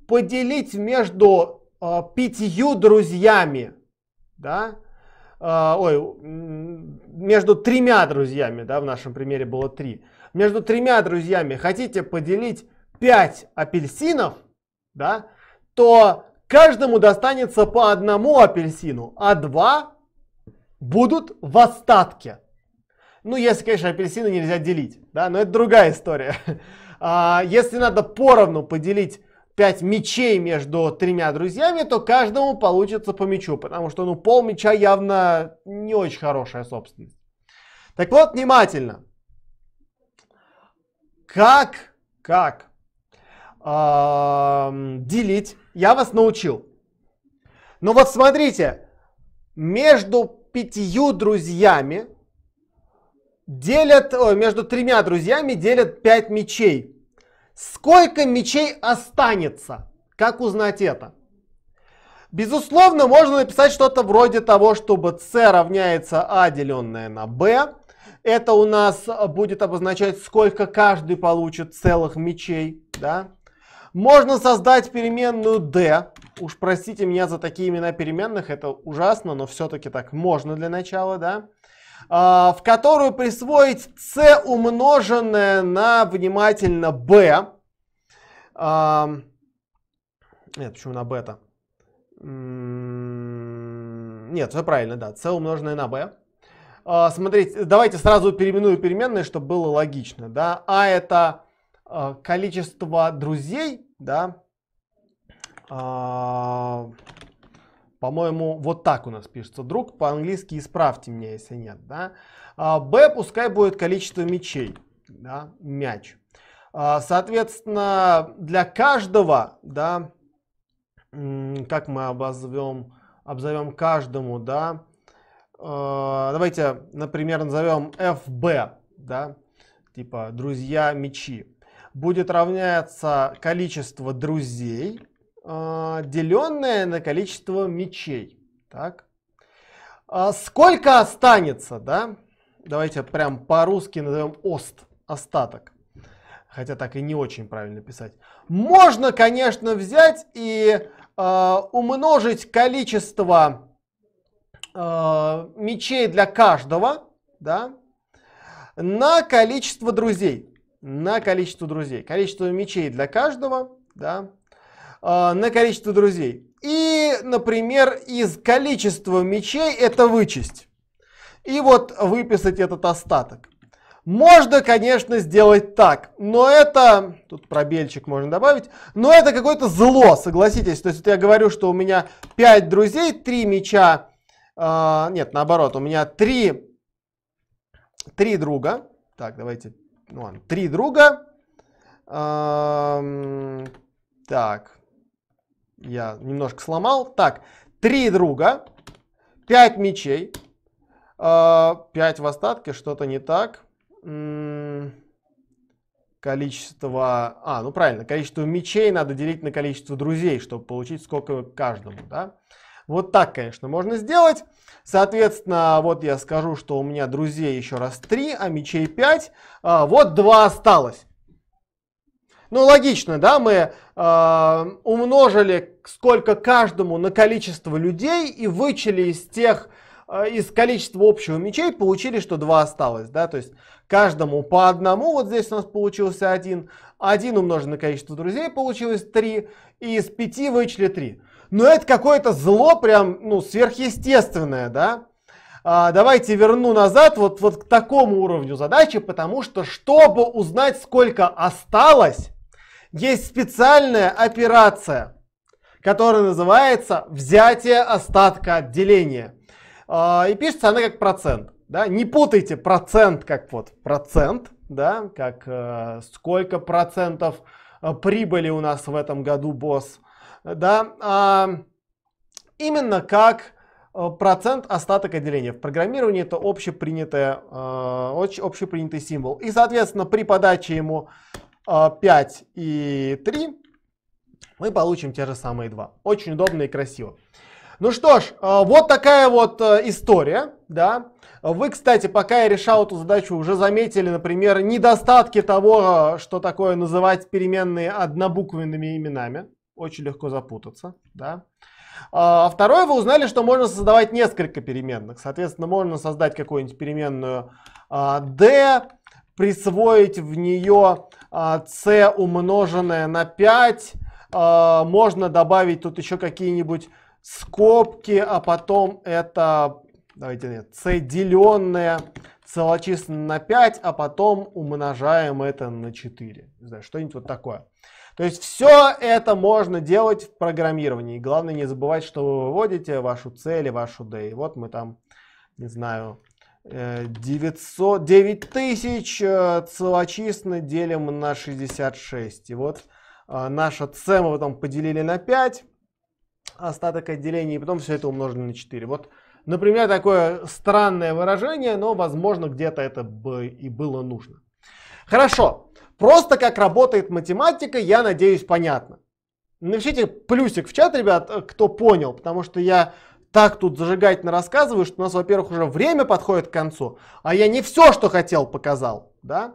поделить между э, пятью друзьями, да, э, ой, между тремя друзьями, да, в нашем примере было три, между тремя друзьями хотите поделить 5 апельсинов, да, то каждому достанется по одному апельсину, а два будут в остатке. Ну, если, конечно, апельсины нельзя делить, да, но это другая история. А, если надо поровну поделить 5 мечей между тремя друзьями, то каждому получится по мячу, потому что ну, пол мяча явно не очень хорошая собственность. Так вот, внимательно. Как, как делить, я вас научил. Но ну вот смотрите, между пятью друзьями делят, о, между тремя друзьями делят 5 мечей. Сколько мечей останется? Как узнать это? Безусловно, можно написать что-то вроде того, чтобы c равняется a, деленное на b. Это у нас будет обозначать, сколько каждый получит целых мечей. Да? Можно создать переменную d. Уж простите меня за такие имена переменных, это ужасно, но все-таки так можно для начала, да? А, в которую присвоить c умноженное на внимательно b. А, нет, почему на бета? Нет, все правильно, да, c умноженное на b. А, смотрите, давайте сразу переименую переменные, чтобы было логично, да. А это количество друзей, да, по-моему, вот так у нас пишется друг. По-английски исправьте меня, если нет. Да? А, Б, пускай будет количество мячей. Да? Мяч. А, соответственно, для каждого, да, как мы обозовем, обзовем каждому, да, а, давайте, например, назовем FB, да, типа друзья мечи будет равняться количество друзей а, деленное на количество мечей. Так. А сколько останется, да? Давайте прям по-русски назовем ост, остаток. Хотя так и не очень правильно писать. Можно, конечно, взять и э, умножить количество э, мечей для каждого, да, на количество друзей. На количество друзей. Количество мечей для каждого, да, Э, на количество друзей. И, например, из количества мечей это вычесть. И вот выписать этот остаток. Можно, конечно, сделать так, но это, тут пробельчик можно добавить, но это какое-то зло, согласитесь. То есть вот я говорю, что у меня 5 друзей, 3 меча, э, нет, наоборот, у меня 3, 3 друга, так, давайте, ну ладно, 3 друга, э, так, я немножко сломал. Так, три друга, пять мечей, а, пять в остатке, что-то не так. Количество... А, ну правильно, количество мечей надо делить на количество друзей, чтобы получить сколько каждому, да? Вот так, конечно, можно сделать. Соответственно, вот я скажу, что у меня друзей еще раз 3, а мечей 5. А, вот 2 осталось. Ну, логично, да, мы э, умножили сколько каждому на количество людей и вычли из тех, э, из количества общего мечей, получили, что два осталось, да, то есть каждому по одному, вот здесь у нас получился один, один умножен на количество друзей получилось три, и из пяти вычли три. Но ну, это какое-то зло прям, ну, сверхъестественное, да, а, давайте верну назад вот, вот к такому уровню задачи, потому что чтобы узнать, сколько осталось, есть специальная операция, которая называется взятие остатка отделения. А, и пишется она как процент. Да? Не путайте процент как вот процент, да? как э, сколько процентов э, прибыли у нас в этом году босс. Да? А, именно как э, процент остаток отделения. В программировании это общепринятый, э, общепринятый символ. И, соответственно, при подаче ему 5 а, и 3, мы получим те же самые 2. Очень удобно и красиво. Ну что ж, а, вот такая вот э, история, да. Вы, кстати, пока я решал эту задачу, уже заметили, например, недостатки того, э, что такое называть переменные однобуквенными именами. Очень легко запутаться, да. А, а второе, вы узнали, что можно создавать несколько переменных. Соответственно, можно создать какую-нибудь переменную d, присвоить в нее c а, умноженное на 5. А, можно добавить тут еще какие-нибудь скобки, а потом это, давайте, нет, c деленное целочисленно на 5, а потом умножаем это на 4. Не что-нибудь вот такое. То есть все это можно делать в программировании. Главное не забывать, что вы выводите, вашу цель и вашу D. И вот мы там, не знаю, 900, э, тысяч э, целочисленно делим на 66. И вот э, наша c мы потом поделили на 5, остаток отделения, и потом все это умножили на 4. Вот, например, такое странное выражение, но, возможно, где-то это бы и было нужно. Хорошо, просто как работает математика, я надеюсь, понятно. Напишите плюсик в чат, ребят, кто понял, потому что я так тут зажигательно рассказываю, что у нас, во-первых, уже время подходит к концу, а я не все, что хотел, показал, да?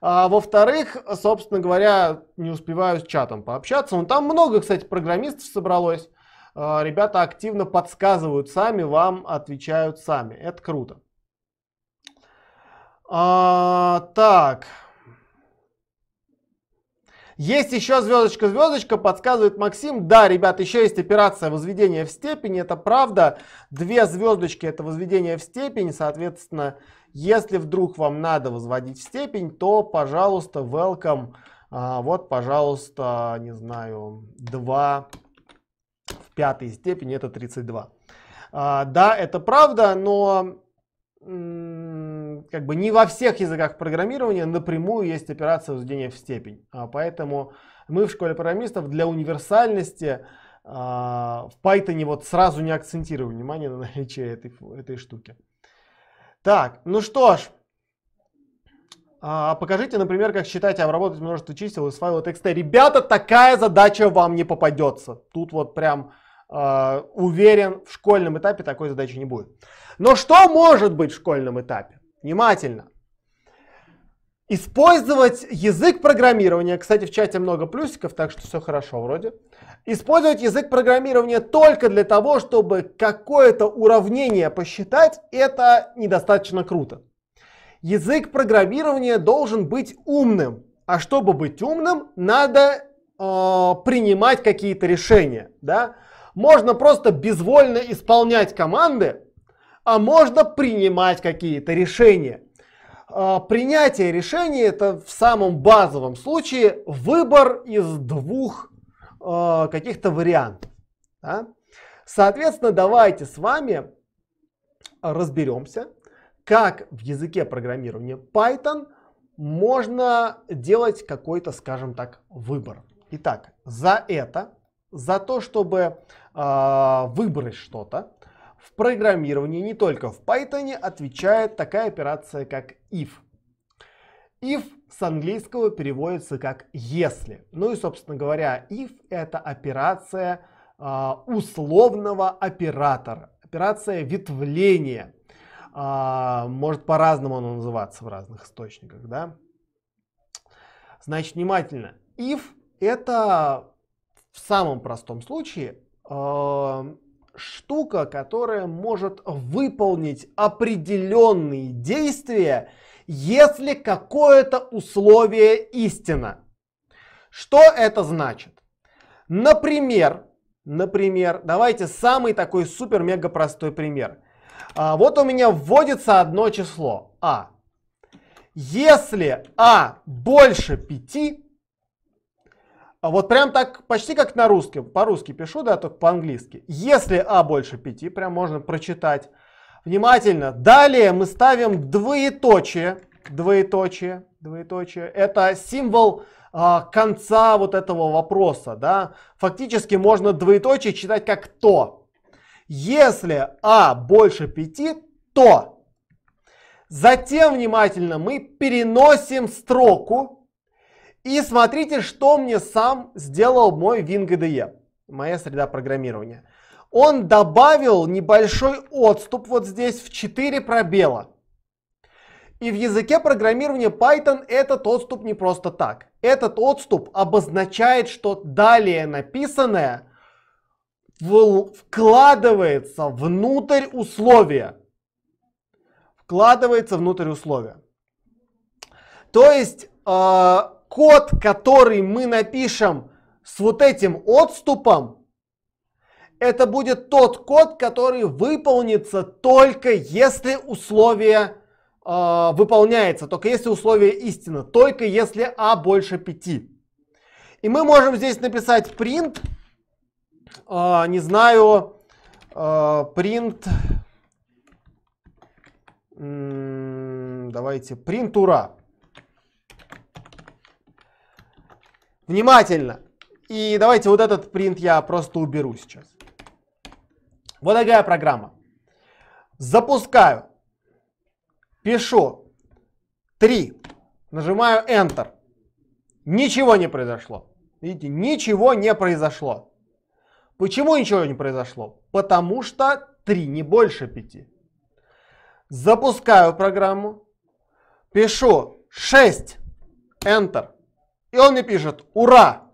А, во-вторых, собственно говоря, не успеваю с чатом пообщаться. Но там много, кстати, программистов собралось. А, ребята активно подсказывают сами, вам отвечают сами. Это круто. А, так, есть еще звездочка, звездочка, подсказывает Максим. Да, ребят, еще есть операция возведения в степень, это правда. Две звездочки это возведение в степень, соответственно, если вдруг вам надо возводить в степень, то, пожалуйста, welcome. А, вот, пожалуйста, не знаю, 2 в пятой степени это 32. А, да, это правда, но как бы не во всех языках программирования напрямую есть операция возведения в степень. А, поэтому мы в школе программистов для универсальности а, в Python вот сразу не акцентируем внимание на наличие этой, этой штуки. Так, ну что ж, а, покажите, например, как считать и обработать множество чисел из файла текста. Ребята, такая задача вам не попадется. Тут вот прям уверен, в школьном этапе такой задачи не будет. Но что может быть в школьном этапе? внимательно. Использовать язык программирования, кстати, в чате много плюсиков, так что все хорошо вроде. Использовать язык программирования только для того, чтобы какое-то уравнение посчитать, это недостаточно круто. Язык программирования должен быть умным, а чтобы быть умным, надо э, принимать какие-то решения, да? Можно просто безвольно исполнять команды, а можно принимать какие-то решения. А, принятие решений это в самом базовом случае выбор из двух а, каких-то вариантов. Да? Соответственно, давайте с вами разберемся, как в языке программирования Python можно делать какой-то, скажем так, выбор. Итак, за это, за то, чтобы э, выбрать что-то, программировании, не только в Python, отвечает такая операция, как if. If с английского переводится как если. Ну и, собственно говоря, if это операция э, условного оператора, операция ветвления. Э, может по-разному оно называться в разных источниках, да? Значит, внимательно. If это в самом простом случае э, штука, которая может выполнить определенные действия, если какое-то условие истина. Что это значит? Например, например, давайте самый такой супер-мега простой пример. А, вот у меня вводится одно число А. Если А больше 5, а вот прям так, почти как на русском, по-русски пишу, да, только по-английски. Если А больше 5, прям можно прочитать внимательно. Далее мы ставим двоеточие, двоеточие, двоеточие. Это символ а, конца вот этого вопроса, да. Фактически можно двоеточие читать как то. Если А больше 5, то. Затем внимательно мы переносим строку и смотрите, что мне сам сделал мой WinGDE, моя среда программирования. Он добавил небольшой отступ вот здесь в 4 пробела. И в языке программирования Python этот отступ не просто так. Этот отступ обозначает, что далее написанное вкладывается внутрь условия. Вкладывается внутрь условия. То есть э, код, который мы напишем с вот этим отступом, это будет тот код, который выполнится только если условие э, выполняется, только если условие истина, только если а больше 5. И мы можем здесь написать print, э, не знаю, э, print, э, давайте, print ура. Внимательно. И давайте вот этот принт я просто уберу сейчас. Вот такая программа. Запускаю. Пишу 3. Нажимаю Enter. Ничего не произошло. Видите, ничего не произошло. Почему ничего не произошло? Потому что 3 не больше 5. Запускаю программу. Пишу 6. Enter. И он мне пишет «Ура!».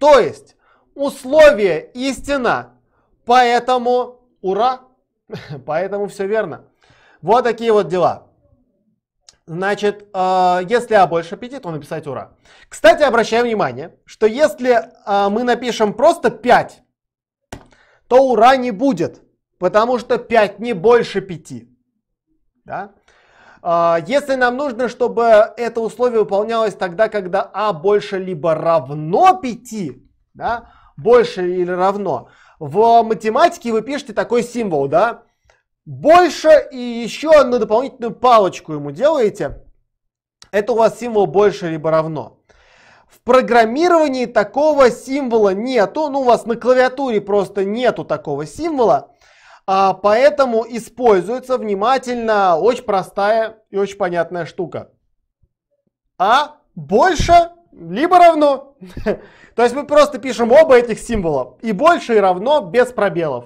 То есть условие истина, поэтому ура, поэтому все верно. Вот такие вот дела. Значит, э, если А больше 5, то написать ура. Кстати, обращаем внимание, что если э, мы напишем просто 5, то ура не будет, потому что 5 не больше 5. Да? А, если нам нужно, чтобы это условие выполнялось тогда, когда а больше либо равно 5, да, больше или равно, в математике вы пишете такой символ, да, больше и еще одну дополнительную палочку ему делаете. Это у вас символ больше либо равно. В программировании такого символа нету, ну у вас на клавиатуре просто нету такого символа. А, поэтому используется внимательно очень простая и очень понятная штука. А больше либо равно. То есть мы просто пишем оба этих символа. И больше, и равно, без пробелов.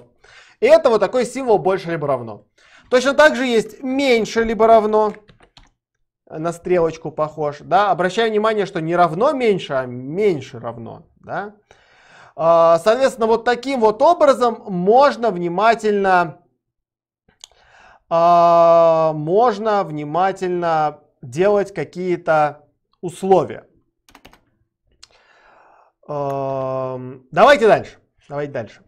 И это вот такой символ больше либо равно. Точно так же есть меньше либо равно. На стрелочку похож. Да? Обращаю внимание, что не равно меньше, а меньше равно. Да? А, соответственно, вот таким вот образом можно внимательно, а, можно внимательно делать какие-то условия. Давайте дальше. Давайте дальше.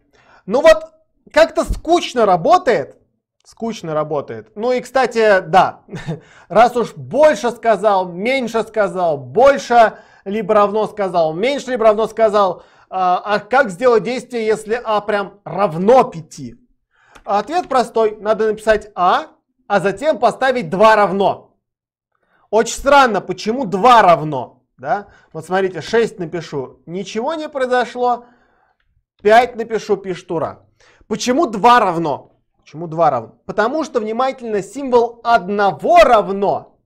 Ну вот, как-то скучно работает. Скучно работает. Ну и, кстати, да, раз уж больше сказал, меньше сказал, больше либо равно сказал, меньше либо равно сказал, а, а, как сделать действие, если А прям равно 5? Ответ простой. Надо написать А, а затем поставить 2 равно. Очень странно, почему 2 равно? Да? Вот смотрите, 6 напишу, ничего не произошло. 5 напишу, пишет ура. Почему 2 равно? Почему 2 равно? Потому что, внимательно, символ 1 равно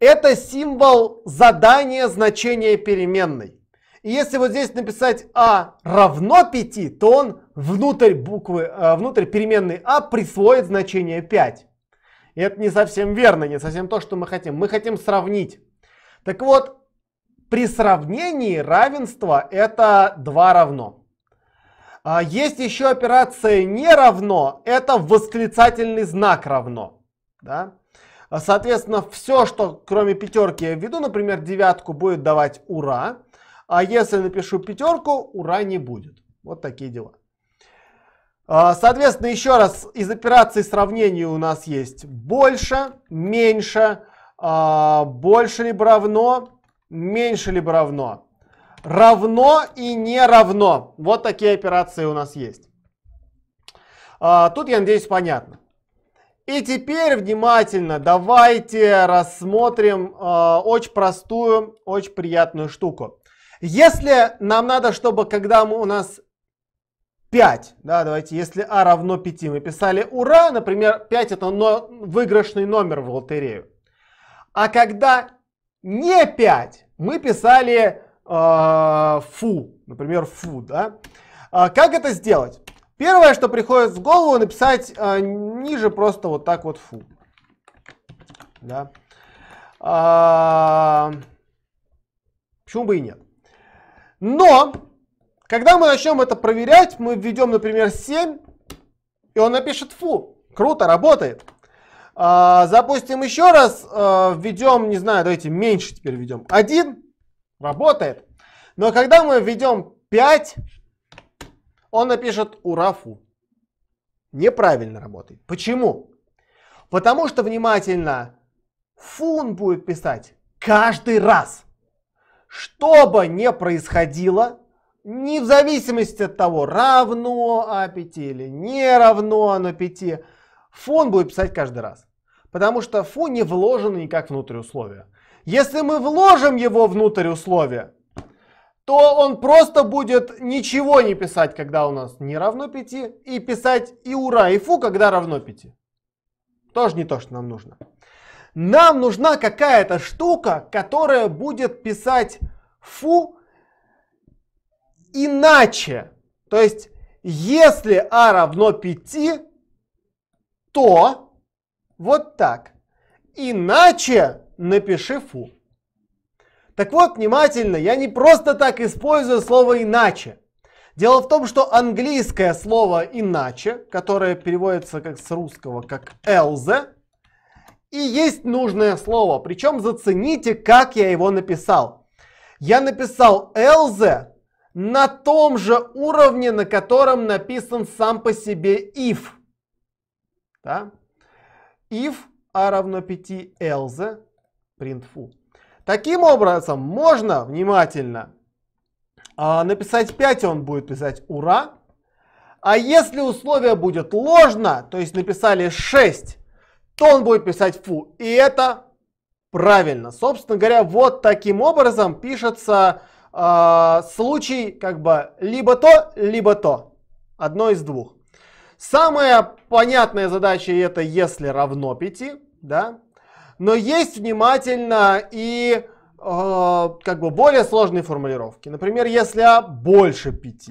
это символ задания значения переменной. И если вот здесь написать А равно 5, то он внутрь буквы, э, внутрь переменной А присвоит значение 5. И это не совсем верно, не совсем то, что мы хотим. Мы хотим сравнить. Так вот, при сравнении равенство это 2 равно. А есть еще операция не равно, это восклицательный знак равно. Да? Соответственно, все, что кроме пятерки я введу, например, девятку будет давать ура. А если напишу пятерку, ура не будет. Вот такие дела. А, соответственно, еще раз, из операций сравнения у нас есть больше, меньше, а, больше либо равно, меньше либо равно, равно и не равно. Вот такие операции у нас есть. А, тут, я надеюсь, понятно. И теперь внимательно давайте рассмотрим очень простую, очень приятную штуку. Если нам надо, чтобы когда мы, у нас 5, да, давайте, если А равно 5, мы писали ура, например, 5 это но, выигрышный номер в лотерею. А когда не 5, мы писали э, фу, например, фу, да. А как это сделать? Первое, что приходит в голову, написать э, ниже просто вот так вот фу. Да. А, почему бы и нет? Но, когда мы начнем это проверять, мы введем, например, 7, и он напишет фу, круто, работает. А, запустим еще раз, а, введем, не знаю, давайте меньше теперь введем, 1, работает. Но когда мы введем 5, он напишет ура фу. Неправильно работает. Почему? Потому что внимательно фун будет писать каждый раз. Что бы ни происходило, не в зависимости от того, равно А5 или не равно оно 5, фон будет писать каждый раз. Потому что фон не вложено никак внутрь условия. Если мы вложим его внутрь условия, то он просто будет ничего не писать, когда у нас не равно 5, и писать и ура, и фу, когда равно 5. Тоже не то, что нам нужно. Нам нужна какая-то штука, которая будет писать фу иначе. То есть, если а равно 5, то вот так. Иначе напиши фу. Так вот, внимательно, я не просто так использую слово иначе. Дело в том, что английское слово иначе, которое переводится как с русского как else, и есть нужное слово. Причем зацените, как я его написал. Я написал Элзе на том же уровне, на котором написан сам по себе if. Да? If а равно 5 Элзе print full. Таким образом, можно внимательно а, написать 5, он будет писать ура. А если условие будет ложно, то есть написали 6, то он будет писать фу. И это правильно. Собственно говоря, вот таким образом пишется э, случай как бы либо то, либо то. Одно из двух. Самая понятная задача это если равно 5, да? Но есть внимательно и э, как бы более сложные формулировки. Например, если А больше 5,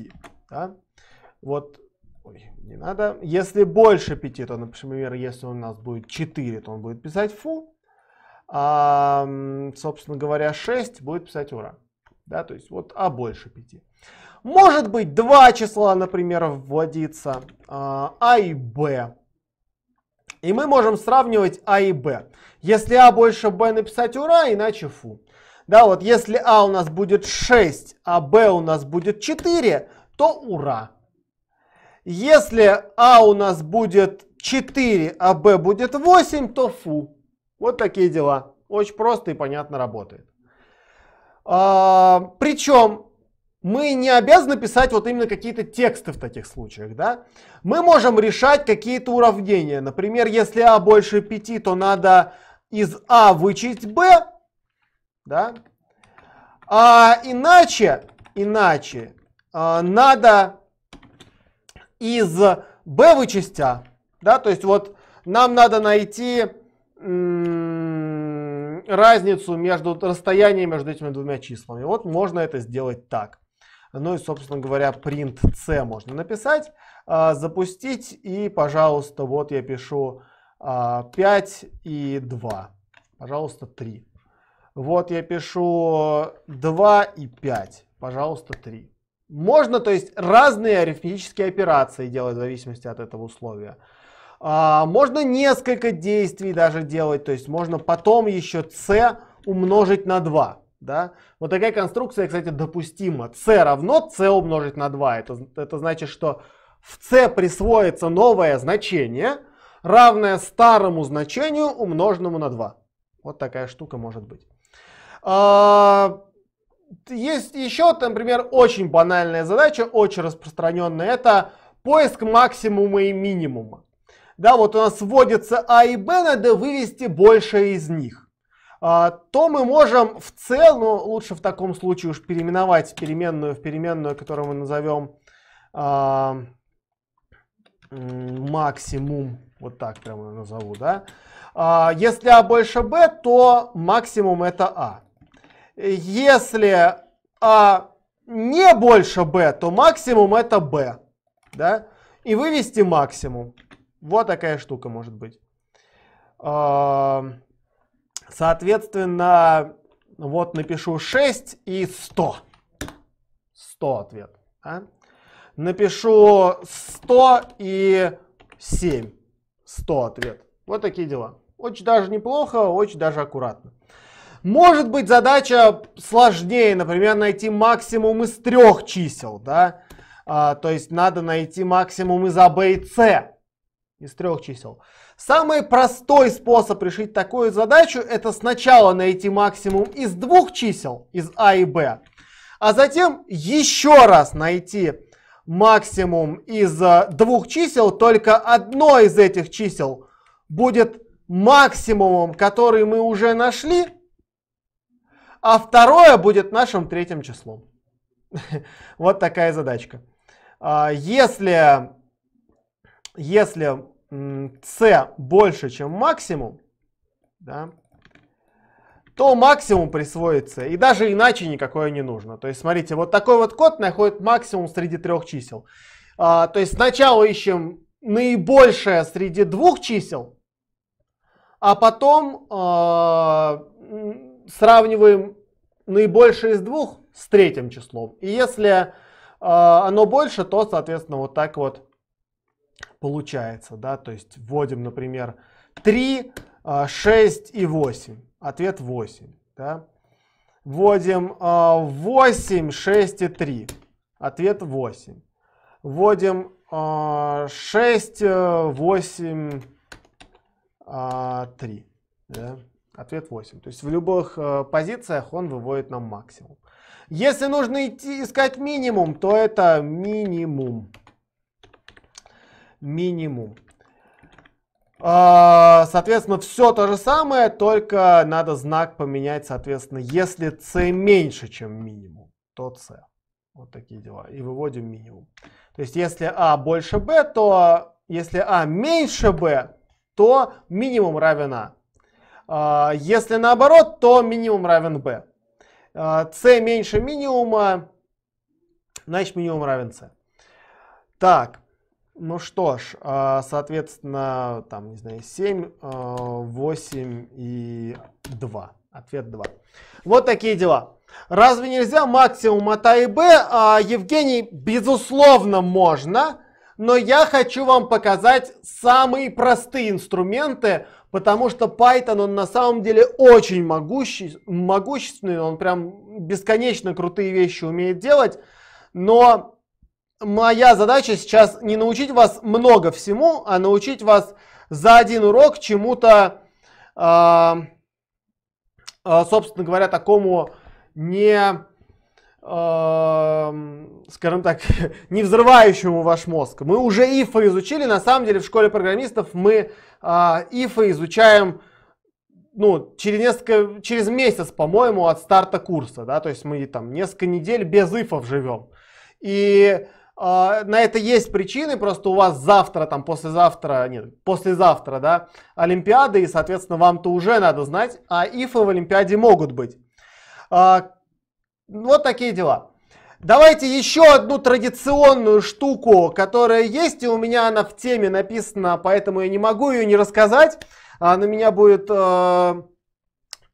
да? Вот не надо. Если больше 5, то, например, если у нас будет 4, то он будет писать фу. А, собственно говоря, 6 будет писать ура. Да, то есть вот а больше 5. Может быть, два числа, например, вводится а, а, и б. И мы можем сравнивать а и б. Если а больше б написать ура, иначе фу. Да, вот если а у нас будет 6, а б у нас будет 4, то ура. Если А у нас будет 4, а Б будет 8, то фу. Вот такие дела. Очень просто и понятно работает. А, причем мы не обязаны писать вот именно какие-то тексты в таких случаях, да? Мы можем решать какие-то уравнения. Например, если А больше 5, то надо из А вычесть Б, да? А иначе, иначе а, надо из b вычистя, да, то есть вот нам надо найти разницу между расстоянием между этими двумя числами. Вот можно это сделать так. Ну и, собственно говоря, print c можно написать, а, запустить и, пожалуйста, вот я пишу 5 а, и 2, пожалуйста, 3. Вот я пишу 2 и 5, пожалуйста, 3. Можно, то есть, разные арифметические операции делать в зависимости от этого условия. А, можно несколько действий даже делать, то есть можно потом еще c умножить на 2. Да? Вот такая конструкция, кстати, допустима. c равно c умножить на 2. Это, это значит, что в c присвоится новое значение, равное старому значению, умноженному на 2. Вот такая штука может быть. А, есть еще, например, очень банальная задача, очень распространенная, это поиск максимума и минимума. Да, вот у нас вводится А и Б, надо вывести больше из них. А, то мы можем в целом, ну, лучше в таком случае уж переименовать переменную в переменную, которую мы назовем а, максимум, вот так прямо назову, да. А, если А больше Б, то максимум это А если а, не больше b, то максимум это b. Да? И вывести максимум. Вот такая штука может быть. А, соответственно, вот напишу 6 и 100. 100 ответ. Да? Напишу 100 и 7. 100 ответ. Вот такие дела. Очень даже неплохо, очень даже аккуратно. Может быть задача сложнее, например, найти максимум из трех чисел, да? А, то есть надо найти максимум из А, Б и С, из трех чисел. Самый простой способ решить такую задачу это сначала найти максимум из двух чисел, из А и Б, а затем еще раз найти максимум из э, двух чисел, только одно из этих чисел будет максимумом, который мы уже нашли, а второе будет нашим третьим числом. Вот такая задачка. А, если, если c больше, чем максимум, да, то максимум присвоится, и даже иначе никакое не нужно. То есть, смотрите, вот такой вот код находит максимум среди трех чисел. А, то есть сначала ищем наибольшее среди двух чисел, а потом а, сравниваем наибольшее из двух с третьим числом. И если э, оно больше, то, соответственно, вот так вот получается. Да? То есть вводим, например, 3, 6 а, и 8. Ответ 8. Да? Вводим а, э, 8, 6 и 3. Ответ 8. Вводим э, 6, 8, 3. Да? Ответ 8. То есть в любых э, позициях он выводит нам максимум. Если нужно идти искать минимум, то это минимум. Минимум. Э, соответственно, все то же самое, только надо знак поменять, соответственно, если c меньше, чем минимум, то c. Вот такие дела. И выводим минимум. То есть, если а больше b, то если а меньше b, то минимум равен а. А, если наоборот, то минимум равен b. А, c меньше минимума, значит минимум равен c. Так, ну что ж, а, соответственно, там, не знаю, 7, 8 и 2. Ответ 2. Вот такие дела. Разве нельзя максимум от А и Б? А, Евгений, безусловно, можно, но я хочу вам показать самые простые инструменты, потому что Python, он на самом деле очень могуще, могущественный, он прям бесконечно крутые вещи умеет делать, но моя задача сейчас не научить вас много всему, а научить вас за один урок чему-то, э, собственно говоря, такому не... Э, скажем так, не взрывающему ваш мозг. Мы уже ифы изучили, на самом деле в школе программистов мы э, ифы изучаем ну, через несколько, через месяц, по-моему, от старта курса, да, то есть мы там несколько недель без ифов живем. И э, на это есть причины, просто у вас завтра, там, послезавтра, нет, послезавтра, да, Олимпиады, и, соответственно, вам-то уже надо знать, а ифы в Олимпиаде могут быть. Э, вот такие дела. Давайте еще одну традиционную штуку, которая есть, и у меня она в теме написана, поэтому я не могу ее не рассказать. А, на меня будет э,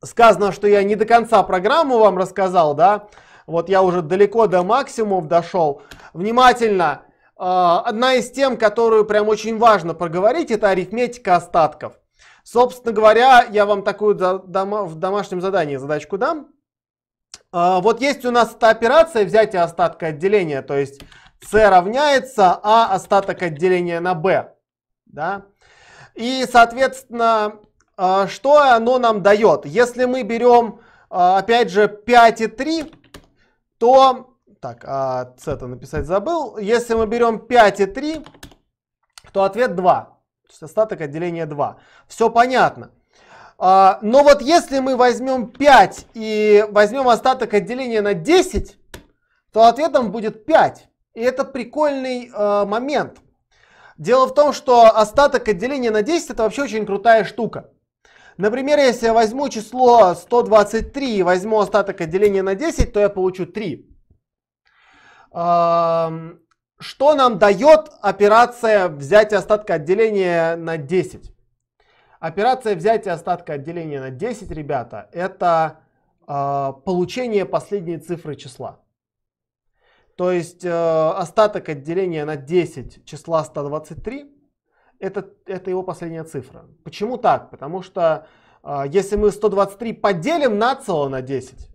сказано, что я не до конца программу вам рассказал, да? Вот я уже далеко до максимум дошел. Внимательно. Э, одна из тем, которую прям очень важно проговорить, это арифметика остатков. Собственно говоря, я вам такую в домашнем задании задачку дам. А, вот есть у нас эта операция взятие остатка отделения, то есть c равняется А остаток отделения на b, Да? И, соответственно, а, что оно нам дает? Если мы берем, а, опять же, 5 и 3, то... Так, а с это написать забыл. Если мы берем 5 и 3, то ответ 2. То есть остаток отделения 2. Все понятно. А, но вот если мы возьмем 5 и возьмем остаток отделения на 10, то ответом будет 5. И это прикольный а, момент. Дело в том, что остаток отделения на 10 это вообще очень крутая штука. Например, если я возьму число 123 и возьму остаток отделения на 10, то я получу 3. Что нам дает операция взятия остатка отделения на 10? Операция взятия остатка отделения на 10, ребята, это э, получение последней цифры числа. То есть э, остаток отделения на 10 числа 123 это, это его последняя цифра. Почему так? Потому что э, если мы 123 поделим на цело на 10,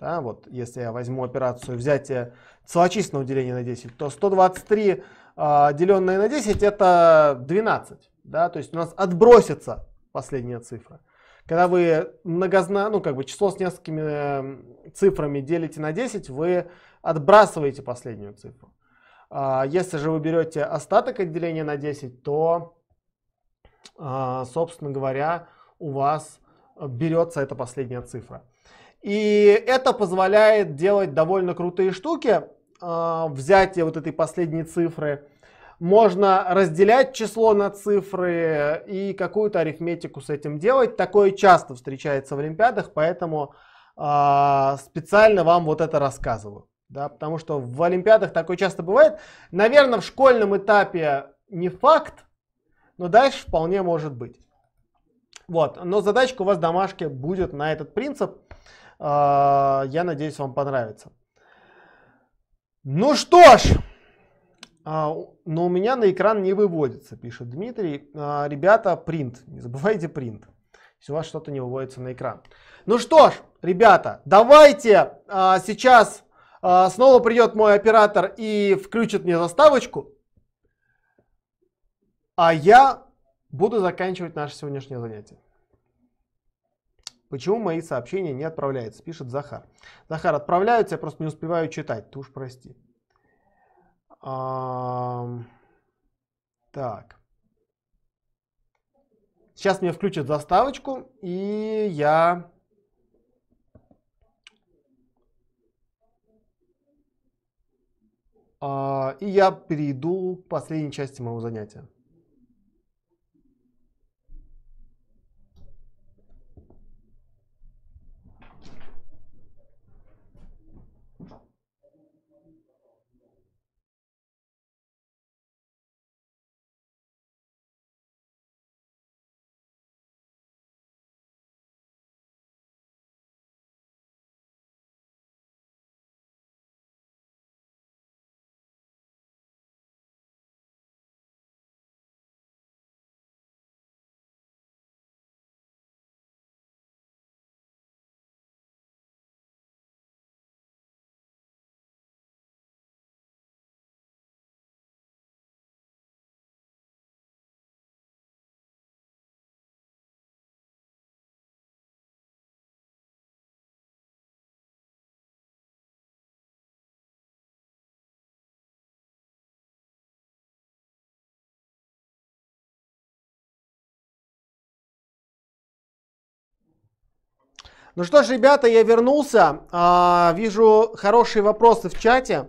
да, вот если я возьму операцию взятия целочисленного деления на 10, то 123 э, а, деленное на 10 это 12. Да, то есть у нас отбросится последняя цифра. Когда вы многозна... ну, как бы число с несколькими эм, цифрами делите на 10, вы отбрасываете последнюю цифру. А, если же вы берете остаток от деления на 10, то, а, собственно говоря, у вас берется эта последняя цифра. И это позволяет делать довольно крутые штуки, а, взятие вот этой последней цифры – можно разделять число на цифры и какую-то арифметику с этим делать. Такое часто встречается в Олимпиадах, поэтому э, специально вам вот это рассказываю. Да, потому что в Олимпиадах такое часто бывает. Наверное, в школьном этапе не факт, но дальше вполне может быть. Вот, но задачка у вас домашки будет на этот принцип. Э, я надеюсь, вам понравится. Ну что ж. А, но у меня на экран не выводится, пишет Дмитрий. А, ребята, принт, не забывайте принт, если у вас что-то не выводится на экран. Ну что ж, ребята, давайте а, сейчас снова придет мой оператор и включит мне заставочку, а я буду заканчивать наше сегодняшнее занятие. Почему мои сообщения не отправляются, пишет Захар. Захар, отправляются, я просто не успеваю читать, ты уж прости. А, так. Сейчас мне включат заставочку, и я... А, и я перейду к последней части моего занятия. Ну что ж, ребята, я вернулся. А, вижу хорошие вопросы в чате.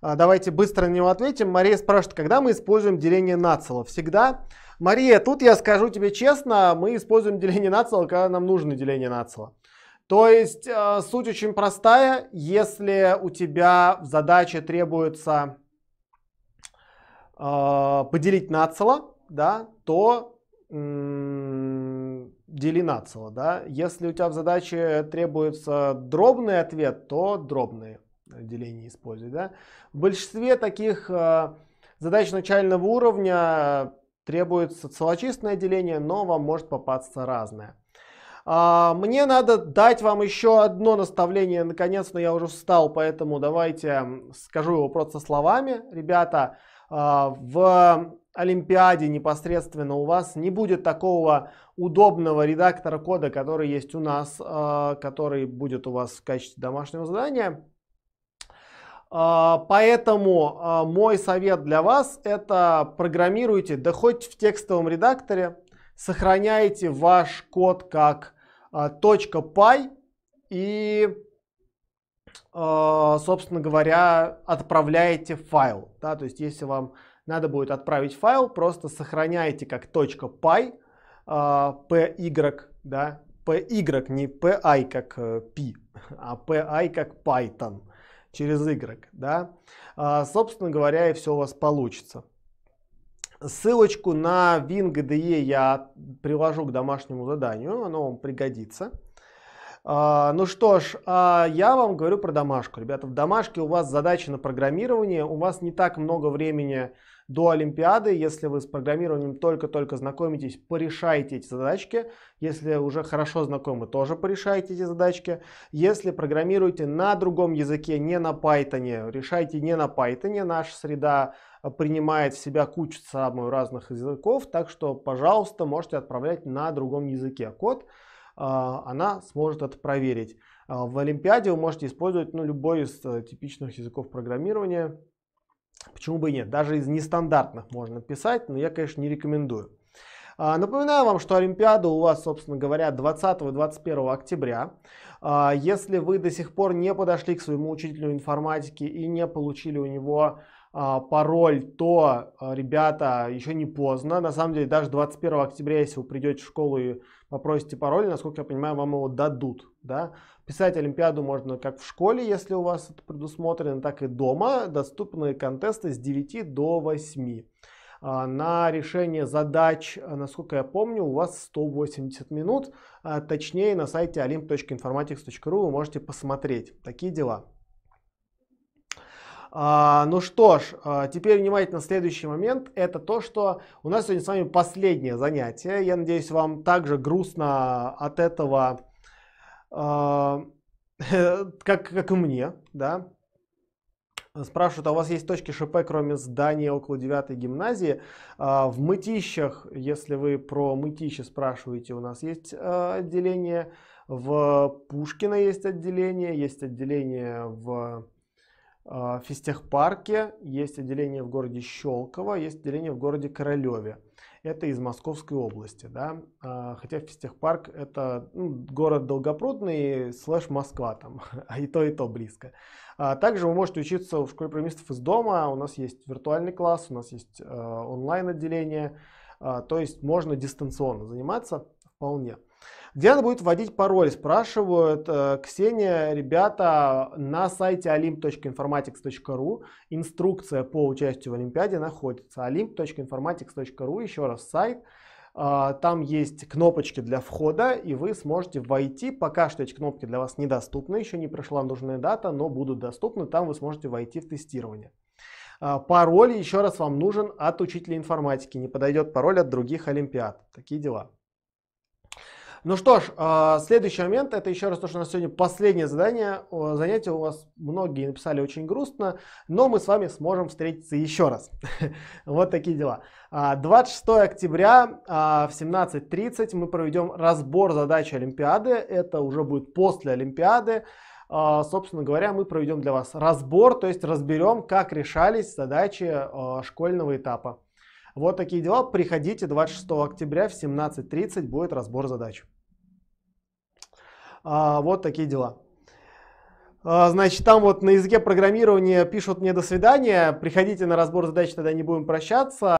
А, давайте быстро на него ответим. Мария спрашивает, когда мы используем деление нацело? Всегда? Мария, тут я скажу тебе честно, мы используем деление нацело, когда нам нужно деление нацело. То есть а, суть очень простая. Если у тебя в задаче требуется поделить нацело, да, то э, дели нацело, да. Если у тебя в задаче требуется дробный ответ, то дробные деления используй, да. В большинстве таких э, задач начального уровня требуется целочисленное деление, но вам может попасться разное. А, мне надо дать вам еще одно наставление, наконец, но я уже встал, поэтому давайте скажу его просто словами. Ребята, а, в Олимпиаде непосредственно у вас не будет такого удобного редактора кода, который есть у нас, а, который будет у вас в качестве домашнего задания. А, поэтому а, мой совет для вас это программируйте, да хоть в текстовом редакторе, сохраняйте ваш код как .py и собственно говоря, отправляете файл. Да, то есть, если вам надо будет отправить файл, просто сохраняйте как .py, py, а, да, py, не pi как p, э, а pi как python через y, да. А, собственно говоря, и все у вас получится. Ссылочку на WinGDE я приложу к домашнему заданию, оно вам пригодится. А, ну что ж, я вам говорю про домашку. Ребята, в домашке у вас задачи на программирование, у вас не так много времени до Олимпиады. Если вы с программированием только-только знакомитесь, порешайте эти задачки. Если уже хорошо знакомы, тоже порешайте эти задачки. Если программируете на другом языке, не на Python, решайте не на Python. Наша среда э, принимает в себя кучу самых разных языков, так что, пожалуйста, можете отправлять на другом языке код. Э, она сможет это проверить. Э, в Олимпиаде вы можете использовать ну, любой из типичных языков программирования. Почему бы и нет? Даже из нестандартных можно писать, но я, конечно, не рекомендую. А, напоминаю вам, что Олимпиада у вас, собственно говоря, 20 и 21 октября. А, если вы до сих пор не подошли к своему учителю информатики и не получили у него а, пароль, то, а, ребята, еще не поздно. На самом деле, даже 21 октября, если вы придете в школу и попросите пароль, насколько я понимаю, вам его дадут. Да? Писать Олимпиаду можно как в школе, если у вас это предусмотрено, так и дома. Доступны контесты с 9 до 8. А, на решение задач, насколько я помню, у вас 180 минут. Точнее, на сайте olymp.informatics.ru вы можете посмотреть. Такие дела. А, ну что ж, а, теперь внимательно следующий момент. Это то, что у нас сегодня с вами последнее занятие. Я надеюсь, вам также грустно от этого, а, как, как и мне, да. Спрашивают, а у вас есть точки ШП, кроме здания около 9 гимназии? А, в Мытищах, если вы про Мытищи спрашиваете, у нас есть отделение. В Пушкино есть отделение, есть отделение в а, в физтехпарке, есть отделение в городе Щелково, есть отделение в городе Королеве. Это из Московской области, да, а, хотя физтехпарк это ну, город Долгопрудный слэш Москва там, а и то и то близко. также вы можете учиться в школе программистов из дома, у нас есть виртуальный класс, у нас есть э, онлайн отделение, то есть можно дистанционно заниматься вполне. Где она будет вводить пароль, спрашивают э, Ксения, ребята, на сайте olymp.informatics.ru инструкция по участию в Олимпиаде находится. olymp.informatics.ru, еще раз сайт. А, там есть кнопочки для входа, и вы сможете войти. Пока что эти кнопки для вас недоступны, еще не пришла нужная дата, но будут доступны. Там вы сможете войти в тестирование. А, пароль еще раз вам нужен от учителя информатики. Не подойдет пароль от других олимпиад. Такие дела. Ну что ж, а, следующий момент, это еще раз то, что у нас сегодня последнее задание, занятие у вас многие написали очень грустно, но мы с вами сможем встретиться еще раз. Вот такие дела. 26 а, октября а, в 17.30 мы проведем разбор задачи Олимпиады, это уже будет после Олимпиады. Собственно говоря, мы проведем для вас разбор, то есть разберем, как решались задачи школьного этапа. Вот такие дела. Приходите 26 октября в 17.30 будет разбор задач. А, вот такие дела. А, значит, там вот на языке программирования пишут мне до свидания. Приходите на разбор задач, тогда не будем прощаться.